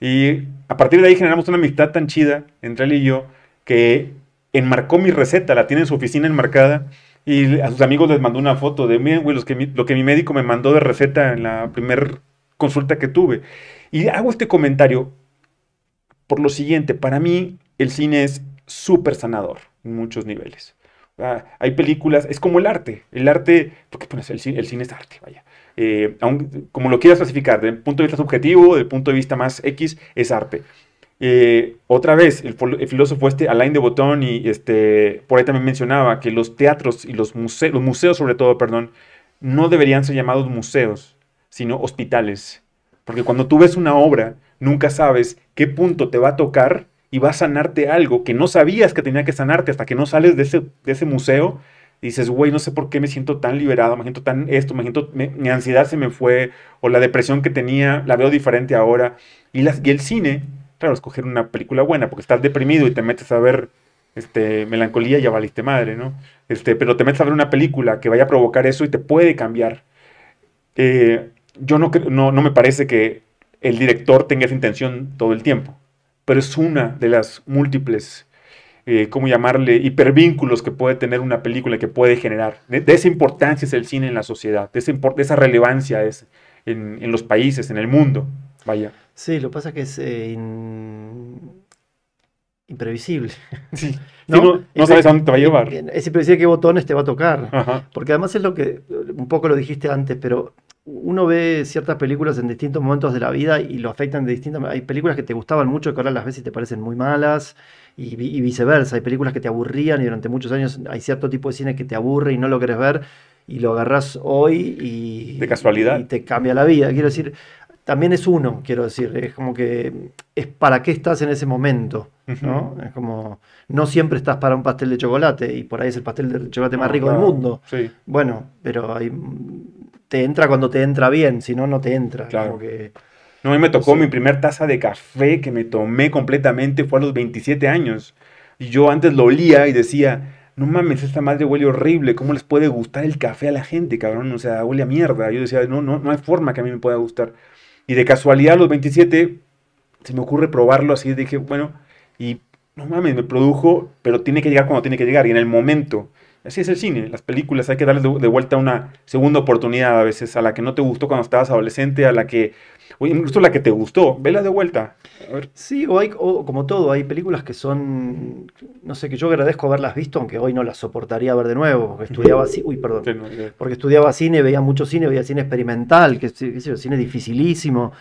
Y a partir de ahí generamos una amistad tan chida entre él y yo que enmarcó mi receta, la tiene en su oficina enmarcada y a sus amigos les mandó una foto de, miren, lo que mi médico me mandó de receta en la primera consulta que tuve. Y hago este comentario por lo siguiente, para mí el cine es súper sanador en muchos niveles. Ah, hay películas, es como el arte, el arte, porque pones el, el, cine es arte, vaya. Eh, como lo quieras clasificar, desde el punto de vista subjetivo, desde el punto de vista más X, es arte. Eh, otra vez, el, filósofo este Alain de Botton y este, por ahí también mencionaba que los teatros y los museos, los museos sobre todo, perdón, no deberían ser llamados museos, sino hospitales. Porque cuando tú ves una obra, nunca sabes qué punto te va a tocar y va a sanarte algo que no sabías que tenía que sanarte hasta que no sales de ese, de ese museo. Dices, güey, no sé por qué me siento tan liberado, me siento tan esto, me siento, mi ansiedad se me fue, o la depresión que tenía, la veo diferente ahora. Y, las, y el cine, claro, escoger una película buena, porque estás deprimido y te metes a ver este, melancolía, ya valiste madre, ¿no? Este, pero te metes a ver una película que vaya a provocar eso y te puede cambiar. Eh, yo no, no, no me parece que el director tenga esa intención todo el tiempo, pero es una de las múltiples eh, ¿cómo llamarle?, hipervínculos que puede tener una película que puede generar. De, esa importancia es el cine en la sociedad, de, esa, relevancia es en, los países, en el mundo. Vaya. Sí, lo que pasa es que es eh, imprevisible. Sí. ¿No? sabes a dónde te va a llevar. Es, imprevisible qué botones te va a tocar. Porque además es lo que, un poco lo dijiste antes, pero uno ve ciertas películas en distintos momentos de la vida y lo afectan de distintas Hay películas que te gustaban mucho que ahora las veces te parecen muy malas y, viceversa. Hay películas que te aburrían y durante muchos años hay cierto tipo de cine que te aburre y no lo querés ver y lo agarras hoy y... De casualidad. Y te cambia la vida. Quiero decir, también es uno, quiero decir. Es como que es para qué estás en ese momento, ¿no? Es como, no siempre estás para un pastel de chocolate y por ahí es el pastel de chocolate más rico del mundo. Bueno, pero hay te entra cuando te entra bien, si no, no te entra. Claro. que, no, a mí me tocó mi primer taza de café que me tomé completamente, fue a los 27 años. Y yo antes lo olía y decía, no mames, esta madre huele horrible, ¿cómo les puede gustar el café a la gente, cabrón? O sea, huele a mierda. Yo decía, no, no, no hay forma que a mí me pueda gustar. Y de casualidad a los 27 se me ocurre probarlo así, dije, bueno, y no mames, me produjo, pero tiene que llegar cuando tiene que llegar, y en el momento. Así es el cine, las películas, hay que darle de vuelta una segunda oportunidad a veces a la que no te gustó cuando estabas adolescente, a la que, o incluso la que te gustó, velas de vuelta. Sí, o, hay, como todo, hay películas que son, no sé, que yo agradezco haberlas visto, aunque hoy no las soportaría ver de nuevo, porque estudiaba cine, uy, perdón, porque estudiaba cine, veía mucho cine, veía cine experimental, que, cine dificilísimo,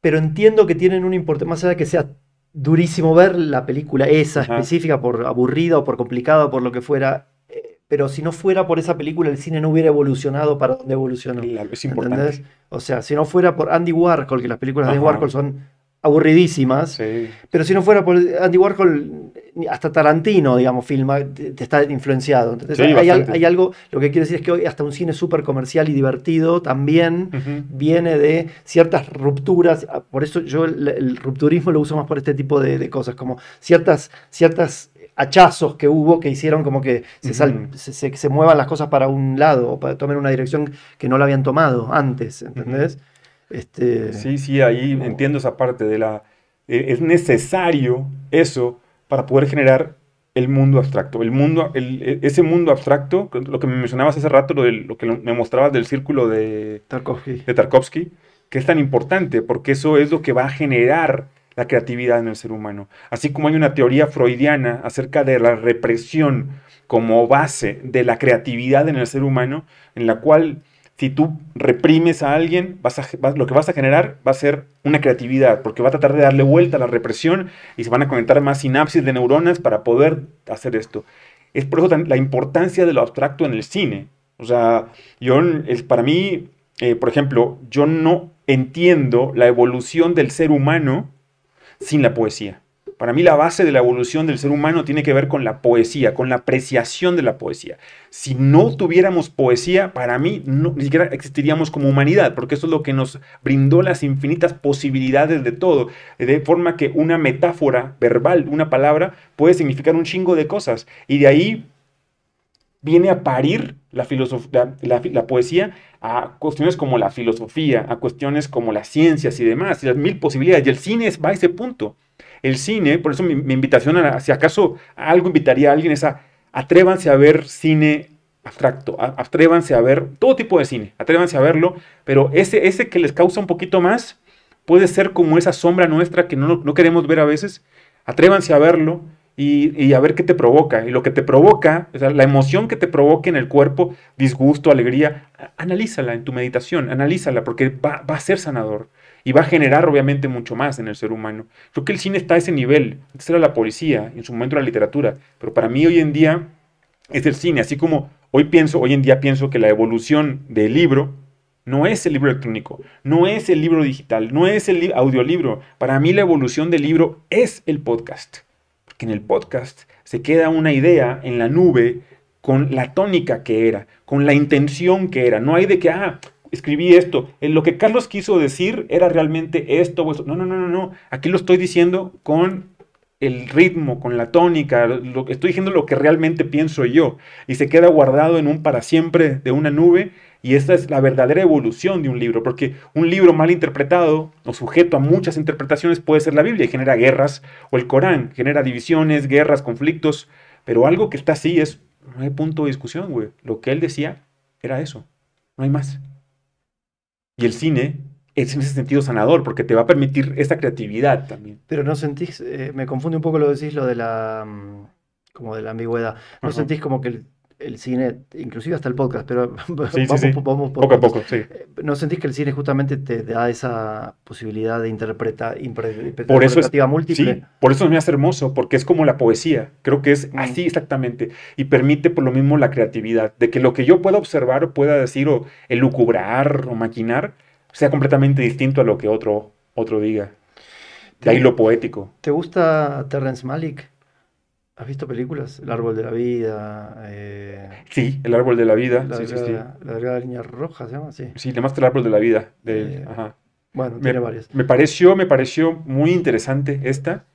pero entiendo que tienen un importe más allá de que sea durísimo ver la película esa específica, por aburrida o por complicada o por lo que fuera, pero si no fuera por esa película, el cine no hubiera evolucionado para donde evolucionó. es importante. O sea, si no fuera por Andy Warhol, que las películas de Andy Warhol son aburridísimas, pero si no fuera por Andy Warhol, hasta Tarantino, digamos, filma, te, está influenciado. Entonces, hay, algo, lo que quiero decir es que hoy hasta un cine súper comercial y divertido también viene de ciertas rupturas, ah, por eso yo el, rupturismo lo uso más por este tipo de, de cosas, como ciertas, ciertas hachazos que hubo que hicieron como que se, se, muevan las cosas para un lado o para, tomar una dirección que no la habían tomado antes, ¿entendés? Este, sí, sí, ahí entiendo esa parte de la... E, es necesario eso para poder generar el mundo abstracto. El mundo, e, ese mundo abstracto, lo que me mencionabas hace rato, lo, de, lo que me mostrabas del círculo de de Tarkovsky, que es tan importante, porque eso es lo que va a generar la creatividad en el ser humano. Así como hay una teoría freudiana acerca de la represión como base de la creatividad en el ser humano, en la cual si tú reprimes a alguien, vas lo que vas a generar va a ser una creatividad, porque va a tratar de darle vuelta a la represión y se van a conectar más sinapsis de neuronas para poder hacer esto. Es por eso la importancia de lo abstracto en el cine. O sea, yo, para mí, eh, por ejemplo, yo no entiendo la evolución del ser humano sin la poesía. Para mí la base de la evolución del ser humano tiene que ver con la poesía, con la apreciación de la poesía. Si no tuviéramos poesía, para mí no, ni siquiera existiríamos como humanidad, porque eso es lo que nos brindó las infinitas posibilidades de todo, de forma que una metáfora verbal, una palabra, puede significar un chingo de cosas. Y de ahí viene a parir la, la, poesía a cuestiones como la filosofía, a cuestiones como las ciencias y demás, y las mil posibilidades. Y el cine va a ese punto. El cine, por eso mi, invitación, si acaso algo invitaría a alguien, es a atrévanse a ver cine abstracto, atrévanse a ver todo tipo de cine, atrévanse a verlo, pero ese, ese que les causa un poquito más puede ser como esa sombra nuestra que no, no queremos ver a veces, atrévanse a verlo y, a ver qué te provoca. Y lo que te provoca, la emoción que te provoque en el cuerpo, disgusto, alegría, analízala en tu meditación, analízala porque va, a ser sanador y va a generar obviamente mucho más en el ser humano. Creo que el cine está a ese nivel. Antes era la policía, en su momento la literatura, pero para mí hoy en día es el cine. Así como hoy pienso, hoy en día pienso que la evolución del libro no es el libro electrónico, no es el libro digital, no es el audiolibro. Para mí la evolución del libro es el podcast que en el podcast se queda una idea en la nube con la tónica que era, con la intención que era. No hay de que, ah, escribí esto, en lo que Carlos quiso decir era realmente esto o No, no, no, no, no. Aquí lo estoy diciendo con el ritmo, con la tónica, lo, estoy diciendo lo que realmente pienso yo. Y se queda guardado en un para siempre de una nube y esta es la verdadera evolución de un libro, porque un libro mal interpretado o sujeto a muchas interpretaciones puede ser la Biblia y genera guerras, o el Corán genera divisiones, guerras, conflictos, pero algo que está así es, no hay punto de discusión, güey. Lo que él decía era eso, no hay más. Y el cine es en ese sentido sanador, porque te va a permitir esta creatividad también. Pero no sentís, eh, me confunde un poco lo que decís, lo de la, mm, como de la ambigüedad, no sentís como que el el cine, inclusive hasta el podcast, pero vamos, poco a poco. Eh, ¿No sentís que el cine justamente te da esa posibilidad de interpretar por eso es, múltiple? Sí, por eso me hace hermoso, porque es como la poesía, creo que es mm. así exactamente, y permite por lo mismo la creatividad, de que lo que yo pueda observar, pueda decir o elucubrar o maquinar, sea completamente distinto a lo que otro, otro diga. De ahí lo poético. ¿Te gusta Terrence Malick? ¿Has visto películas? El árbol de la vida. Eh, sí, el árbol de la vida. La, sí, sí, roja se llama, sí. Sí, le el árbol de la vida. Eh, bueno, tiene varias. Me pareció, me pareció muy interesante esta.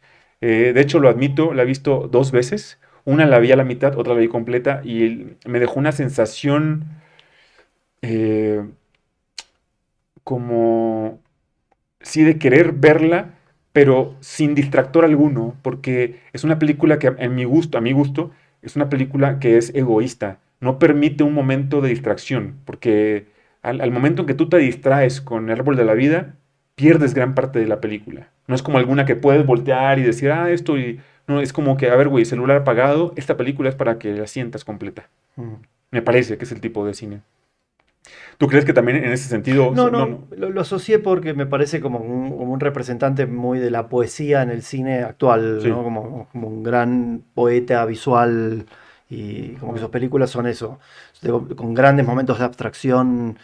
Eh, de hecho, lo admito, la he visto dos veces. Una la vi a la mitad, otra la vi completa y me dejó una sensación como sí de querer verla, pero sin distractor alguno, porque es una película que en mi gusto, a mi gusto, es una película que es egoísta, no permite un momento de distracción, porque al, momento en que tú te distraes con el árbol de la vida, pierdes gran parte de la película. No es como alguna que puedes voltear y decir, ah, esto, y no, es como que, a ver, güey, celular apagado, esta película es para que la sientas completa. Me parece que es el tipo de cine. ¿Tú crees que también en ese sentido... No, no, Lo, asocié porque me parece como un, representante muy de la poesía en el cine actual, como, como, un gran poeta visual y como que sus películas son eso, con grandes momentos de abstracción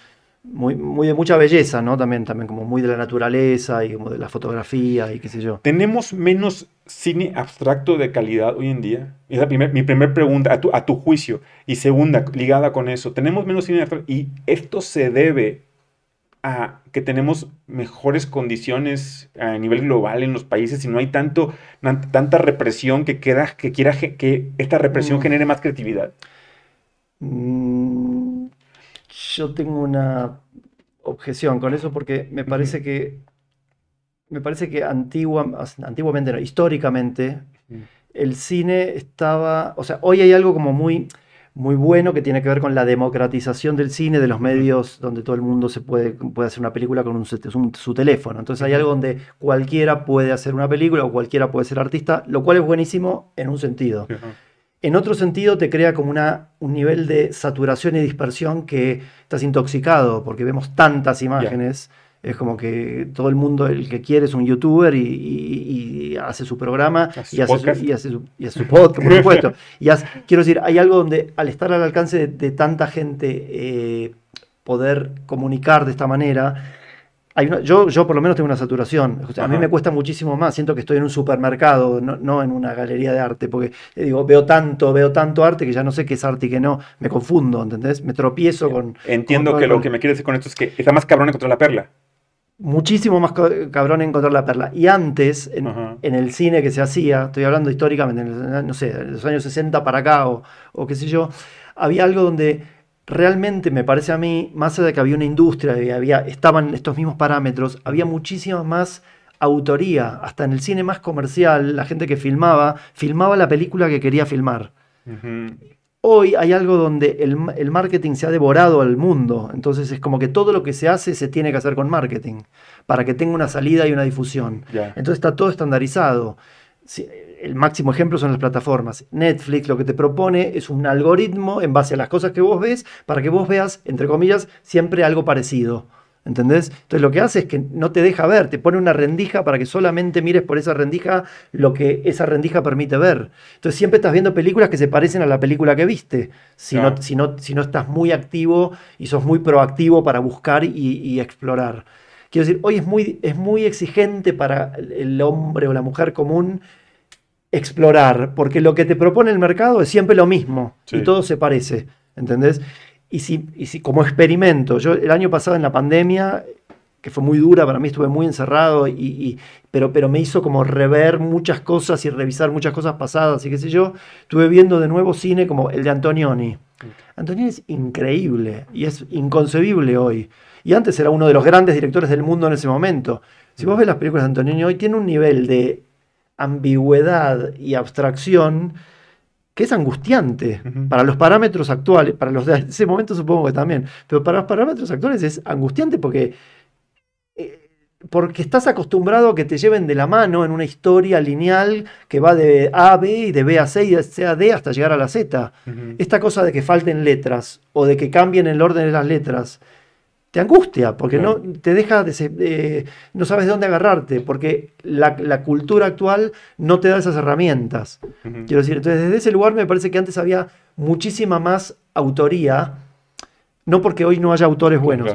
muy, de mucha belleza, ¿no? También, también como muy de la naturaleza y como de la fotografía y qué sé yo. Tenemos menos cine abstracto de calidad hoy en día. Es mi primera pregunta, a tu, juicio. Y segunda, ligada con eso, tenemos menos cine abstracto y esto se debe a que tenemos mejores condiciones a nivel global en los países y no hay tanto, tanta represión que, que quiera que esta represión mm. genere más creatividad. Mm, yo tengo una objeción con eso porque me parece que me parece que antiguamente, históricamente, el cine estaba, o sea, hoy hay algo como muy, muy bueno que tiene que ver con la democratización del cine, de los medios donde todo el mundo se puede, puede hacer una película con su, teléfono. Entonces hay algo donde cualquiera puede hacer una película o cualquiera puede ser artista, lo cual es buenísimo en un sentido en otro sentido te crea como una, un nivel de saturación y dispersión que estás intoxicado porque vemos tantas imágenes. Es como que todo el mundo, el que quiere es un youtuber y, hace su programa y, hace su, podcast, por supuesto. Y quiero decir, hay algo donde al estar al alcance de, tanta gente, eh, poder comunicar de esta manera, yo, por lo menos tengo una saturación. a mí me cuesta muchísimo más. Siento que estoy en un supermercado, no, en una galería de arte, porque eh, digo, veo tanto, veo tanto arte que ya no sé qué es arte y qué no. Me confundo, ¿entendés? Me tropiezo con. Entiendo que lo que me quieres decir con esto es que está más cabrón encontrar la perla. Muchísimo más cabrón encontrar la perla. Y antes, en, el cine que se hacía, estoy hablando históricamente, no sé, en los años 60 para acá o, o qué sé yo, había algo donde realmente me parece a mí, más allá de que había una industria y había, estaban estos mismos parámetros, había muchísima más autoría, hasta en el cine más comercial, la gente que filmaba, filmaba la película que quería filmar. Hoy hay algo donde el, marketing se ha devorado al mundo, entonces es como que todo lo que se hace se tiene que hacer con marketing, para que tenga una salida y una difusión. Entonces está todo estandarizado el máximo ejemplo son las plataformas. Netflix lo que te propone es un algoritmo en base a las cosas que vos ves para que vos veas, entre comillas, siempre algo parecido. ¿Entendés? Entonces lo que hace es que no te deja ver, te pone una rendija para que solamente mires por esa rendija lo que esa rendija permite ver. Entonces siempre estás viendo películas que se parecen a la película que viste, si, no, si, no, si no, estás muy activo y sos muy proactivo para buscar y, explorar. Quiero decir, hoy es muy, es muy exigente para el hombre o la mujer común explorar, porque lo que te propone el mercado es siempre lo mismo y todo se parece, ¿entendés? Y si, como experimento, yo el año pasado en la pandemia, que fue muy dura, para mí estuve muy encerrado, y, pero, pero me hizo como rever muchas cosas y revisar muchas cosas pasadas, y qué sé yo, estuve viendo de nuevo cine como el de Antonioni. Antonioni es increíble y es inconcebible hoy. Y antes era uno de los grandes directores del mundo en ese momento. Si vos mm. ves las películas de Antonioni hoy, tiene un nivel de ambigüedad y abstracción que es angustiante para los parámetros actuales, para los de ese momento supongo que también, pero para los parámetros actuales es angustiante porque, eh, porque estás acostumbrado a que te lleven de la mano en una historia lineal que va de A a B y de B a C y de C a D hasta llegar a la Z. Esta cosa de que falten letras o de que cambien el orden de las letras te angustia, porque no te deja, no sabes de dónde agarrarte, porque la, cultura actual no te da esas herramientas. Quiero decir, entonces desde ese lugar me parece que antes había muchísima más autoría, no porque hoy no haya autores buenos,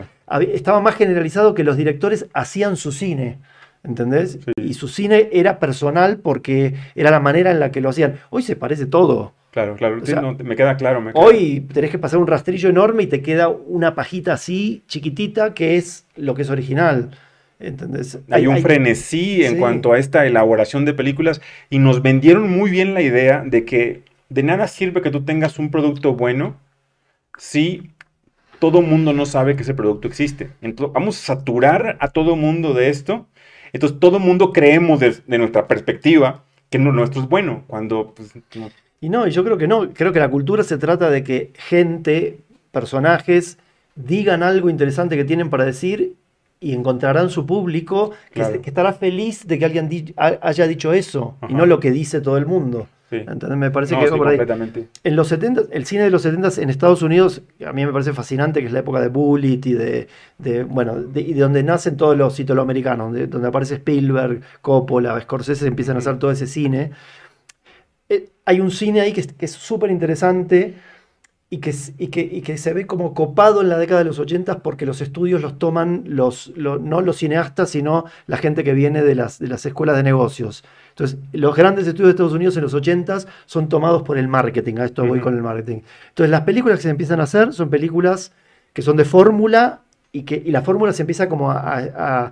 estaba más generalizado que los directores hacían su cine. ¿Entendés? Y su cine era personal porque era la manera en la que lo hacían. Hoy se parece todo. Claro, claro. me queda claro. Hoy tenés que pasar un rastrillo enorme y te queda una pajita así, chiquitita, que es lo que es original. ¿Entendés? Hay, un frenesí en cuanto a esta elaboración de películas y nos vendieron muy bien la idea de que de nada sirve que tú tengas un producto bueno si todo mundo no sabe que ese producto existe. Entonces, vamos a saturar a todo mundo de esto. Entonces, todo mundo creemos desde de nuestra perspectiva que no, nuestro es bueno, cuando pues, y no, yo creo que no. Creo que la cultura se trata de que gente, personajes, digan algo interesante que tienen para decir y encontrarán su público que, estará feliz de que alguien haya dicho eso y no lo que dice todo el mundo. me parece que por ahí. En los 70, el cine de los 70 en Estados Unidos, a mí me parece fascinante, que es la época de Bullet y de, bueno, de, y donde nacen todos los italoamericanos, donde aparece Spielberg, Coppola, Scorsese, empiezan a hacer todo ese cine hay un cine ahí que, es súper interesante y que, se ve como copado en la década de los 80 porque los estudios los toman no los cineastas, sino la gente que viene de las, escuelas de negocios. Entonces, los grandes estudios de Estados Unidos en los 80 son tomados por el marketing. A esto voy con el marketing. Entonces, las películas que se empiezan a hacer son películas que son de fórmula y que la fórmula se empieza como a,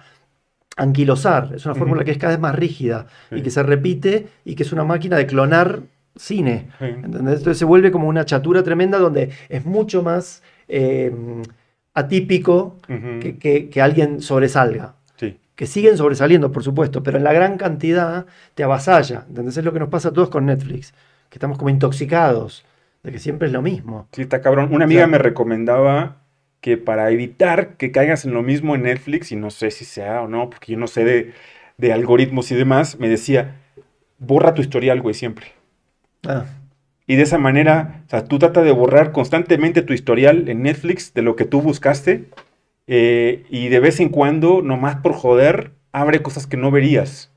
anquilosar. Es una fórmula que es cada vez más rígida y que se repite y que es una máquina de clonar cine. Entonces se vuelve como una chatura tremenda donde es mucho más em, atípico que, alguien sobresalga. Que siguen sobresaliendo, por supuesto, pero en la gran cantidad te avasalla. entonces Es lo que nos pasa a todos con Netflix, que estamos como intoxicados de que siempre es lo mismo. Sí, está cabrón. Una amiga me recomendaba que para evitar que caigas en lo mismo en Netflix, y no sé si sea o no, porque yo no sé de, de algoritmos y demás, me decía, borra tu historial, güey, siempre. Ah. Y de esa manera, o sea, tú tratas de borrar constantemente tu historial en Netflix de lo que tú buscaste. Eh, y de vez en cuando, nomás por joder, abre cosas que no verías.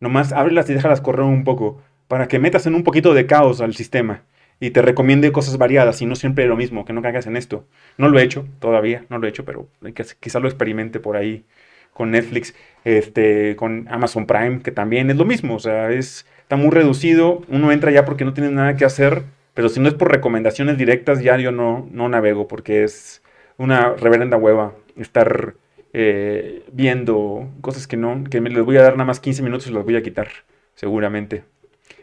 Nomás ábrelas y déjalas correr un poco. Para que metas en un poquito de caos al sistema. Y te recomiende cosas variadas y no siempre lo mismo, que no caigas en esto. No lo he hecho todavía, no lo he hecho, pero quizás lo experimente por ahí con Netflix, este, con Amazon Prime, que también es lo mismo. O sea, es muy reducido, uno entra ya porque no tiene nada que hacer, pero si no es por recomendaciones directas, ya yo no, no navego porque es una reverenda hueva estar eh, viendo cosas que no, que les voy a dar nada más 15 minutos y las voy a quitar, seguramente.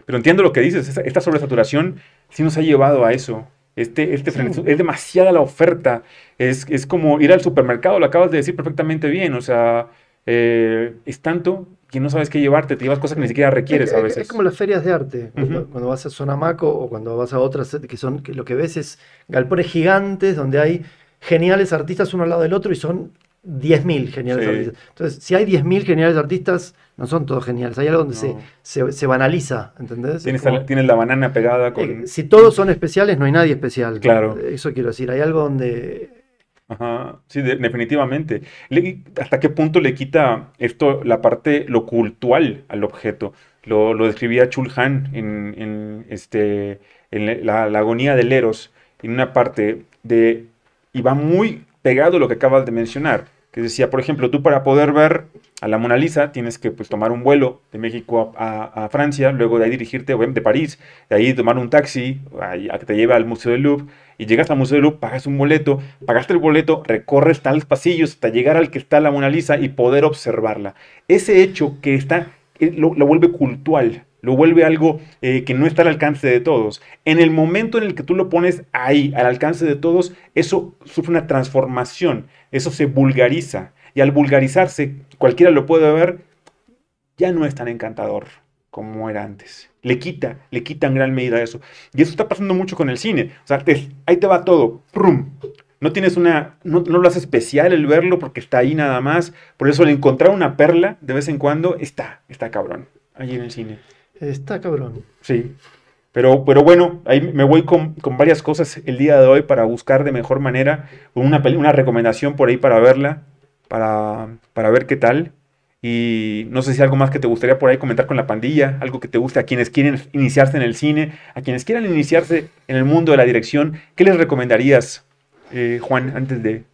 Pero entiendo lo que dices, esta, sobresaturación sí nos ha llevado a eso. Este, este es demasiada la oferta. Es, es, como ir al supermercado, lo acabas de decir perfectamente bien. O sea, eh, es tanto que no sabes qué llevarte, te llevas cosas que ni siquiera requieres a veces. Es como las ferias de arte, cuando vas a Sonamaco o cuando vas a otras, que son que lo que ves es galpones gigantes donde hay geniales artistas uno al lado del otro y son 10.000 geniales artistas. Entonces, si hay 10.000 geniales artistas, no son todos geniales. Hay algo donde se, se, banaliza, ¿entendés? Tienes, la, banana pegada con... Eh, si todos son especiales, no hay nadie especial. Claro. Eso quiero decir. Hay algo donde Ajá, sí, definitivamente. ¿Hasta qué punto le quita esto la parte lo cultural al objeto? Lo, lo describía Chulhan en, en, este, en la, agonía de Eros, en una parte de, y va muy pegado lo que acabas de mencionar, que decía, por ejemplo, tú para poder ver a la Mona Lisa tienes que pues, tomar un vuelo de México a, Francia, luego de ahí dirigirte de París, de ahí tomar un taxi a, a que te lleve al Museo del Louvre y llegas al Museo pagas un boleto, pagaste el boleto, recorres tales pasillos hasta llegar al que está la Mona Lisa y poder observarla. Ese hecho que está, eh, lo, vuelve cultural, lo vuelve algo eh, que no está al alcance de todos. En el momento en el que tú lo pones ahí, al alcance de todos, eso sufre una transformación, eso se vulgariza. Y al vulgarizarse, cualquiera lo puede ver, ya no es tan encantador como era antes. Le quita, le quita en gran medida eso. Y eso está pasando mucho con el cine. O sea, ahí te va todo. ¡Prum! No tienes una. No, lo hace especial el verlo porque está ahí nada más. Por eso el encontrar una perla de vez en cuando está, está cabrón. Allí en el cine. Está cabrón. Sí. Pero, pero bueno, ahí me voy con, varias cosas el día de hoy para buscar de mejor manera una, una recomendación por ahí para verla, para, para ver qué tal. Y no sé si algo más que te gustaría por ahí comentar con la pandilla, algo que te guste a quienes quieren iniciarse en el cine, a quienes quieran iniciarse en el mundo de la dirección, ¿qué les recomendarías, eh, Juan, antes de...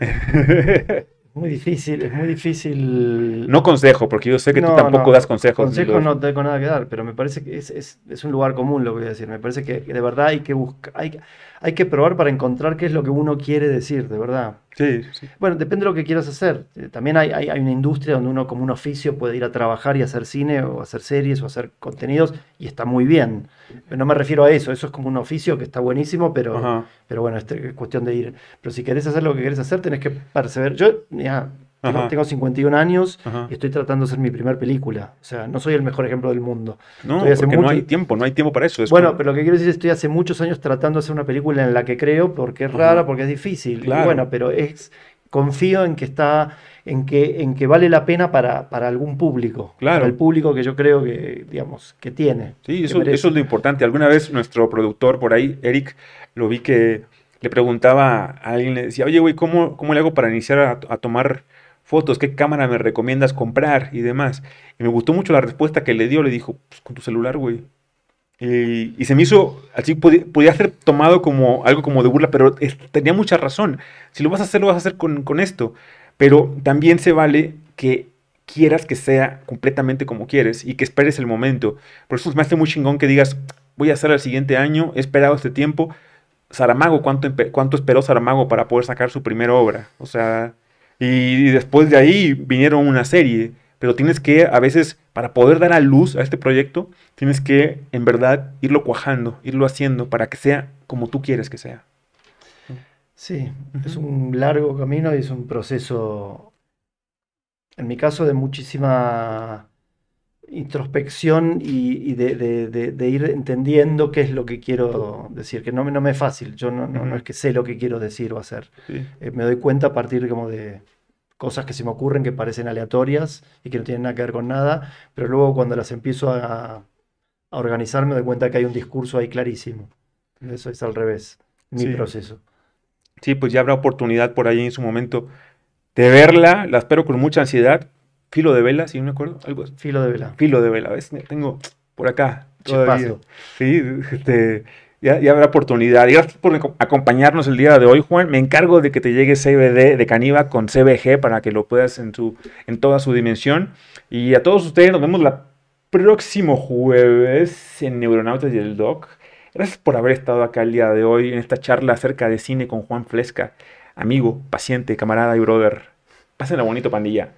Muy difícil, es muy difícil. No consejo, porque yo sé que tú tampoco das consejos. Consejos no tengo nada que dar, pero me parece que es, un lugar común lo que voy a decir. Me parece que de verdad hay que buscar, hay que probar para encontrar qué es lo que uno quiere decir, de verdad. Eh, bueno, depende de lo que quieras hacer. Eh, también hay, una industria donde uno como un oficio puede ir a trabajar y hacer cine o hacer series o hacer contenidos y está muy bien. Pero no me refiero a eso, eso es como un oficio que está buenísimo, pero, pero bueno, este, es cuestión de ir. Pero si querés hacer lo que querés hacer, tenés que perseverar. Yo, ya, tengo, 51 años y estoy tratando de hacer mi primera película. O sea, no soy el mejor ejemplo del mundo. No, porque no hay tiempo, no hay tiempo para eso. bueno, pero lo que quiero decir es que estoy hace muchos años tratando de hacer una película en la que creo porque es rara, porque es difícil. bueno, pero es confío en que está en que en que vale la pena para, para algún público claro. para el público que yo creo que digamos que tiene sí eso, es lo importante alguna vez nuestro productor por ahí Eric lo vi que le preguntaba a alguien le decía oye güey cómo le hago para iniciar a tomar fotos, qué cámara me recomiendas comprar y demás. Y me gustó mucho la respuesta que le dio, le dijo, pues con tu celular, güey. Y, se me hizo, así podía, ser tomado como algo como de burla, pero tenía mucha razón. Si lo vas a hacer, lo vas a hacer con, esto. Pero también se vale que quieras que sea completamente como quieres y que esperes el momento. Por eso me hace muy chingón que digas, voy a hacer el siguiente año, he esperado este tiempo. Saramago, ¿cuánto, ¿cuánto esperó Saramago para poder sacar su primera obra? O sea, y, después de ahí vinieron una serie. Pero tienes que, a veces, para poder dar a luz a este proyecto, tienes que, en verdad, irlo cuajando, irlo haciendo para que sea como tú quieres que sea. Sí, es un largo camino y es un proceso, en mi caso, de muchísima introspección y, de, ir entendiendo qué es lo que quiero decir, que no, no me es fácil, yo no, no, es que sé lo que quiero decir o hacer, eh, me doy cuenta a partir como de cosas que se me ocurren que parecen aleatorias y que no tienen nada que ver con nada, pero luego cuando las empiezo a, a organizar me doy cuenta que hay un discurso ahí clarísimo, eso es al revés, mi proceso. Sí, pues ya habrá oportunidad por ahí en su momento de verla, la espero con mucha ansiedad, Filo de vela, si no me acuerdo. Algo así. Filo de vela. Filo de vela, ¿ves? Tengo por acá. Todavía. Sí, este, ya, habrá oportunidad. Gracias por acompañarnos el día de hoy, Juan. Me encargo de que te llegue CBD de Caniva con CBG para que lo puedas en, su, en toda su dimensión. Y a todos ustedes, nos vemos la próximo jueves en Neuronautas y el Doc. Gracias por haber estado acá el día de hoy en esta charla acerca de cine con Juan Flesca, amigo, paciente, camarada y brother. Pásenla bonito, pandilla.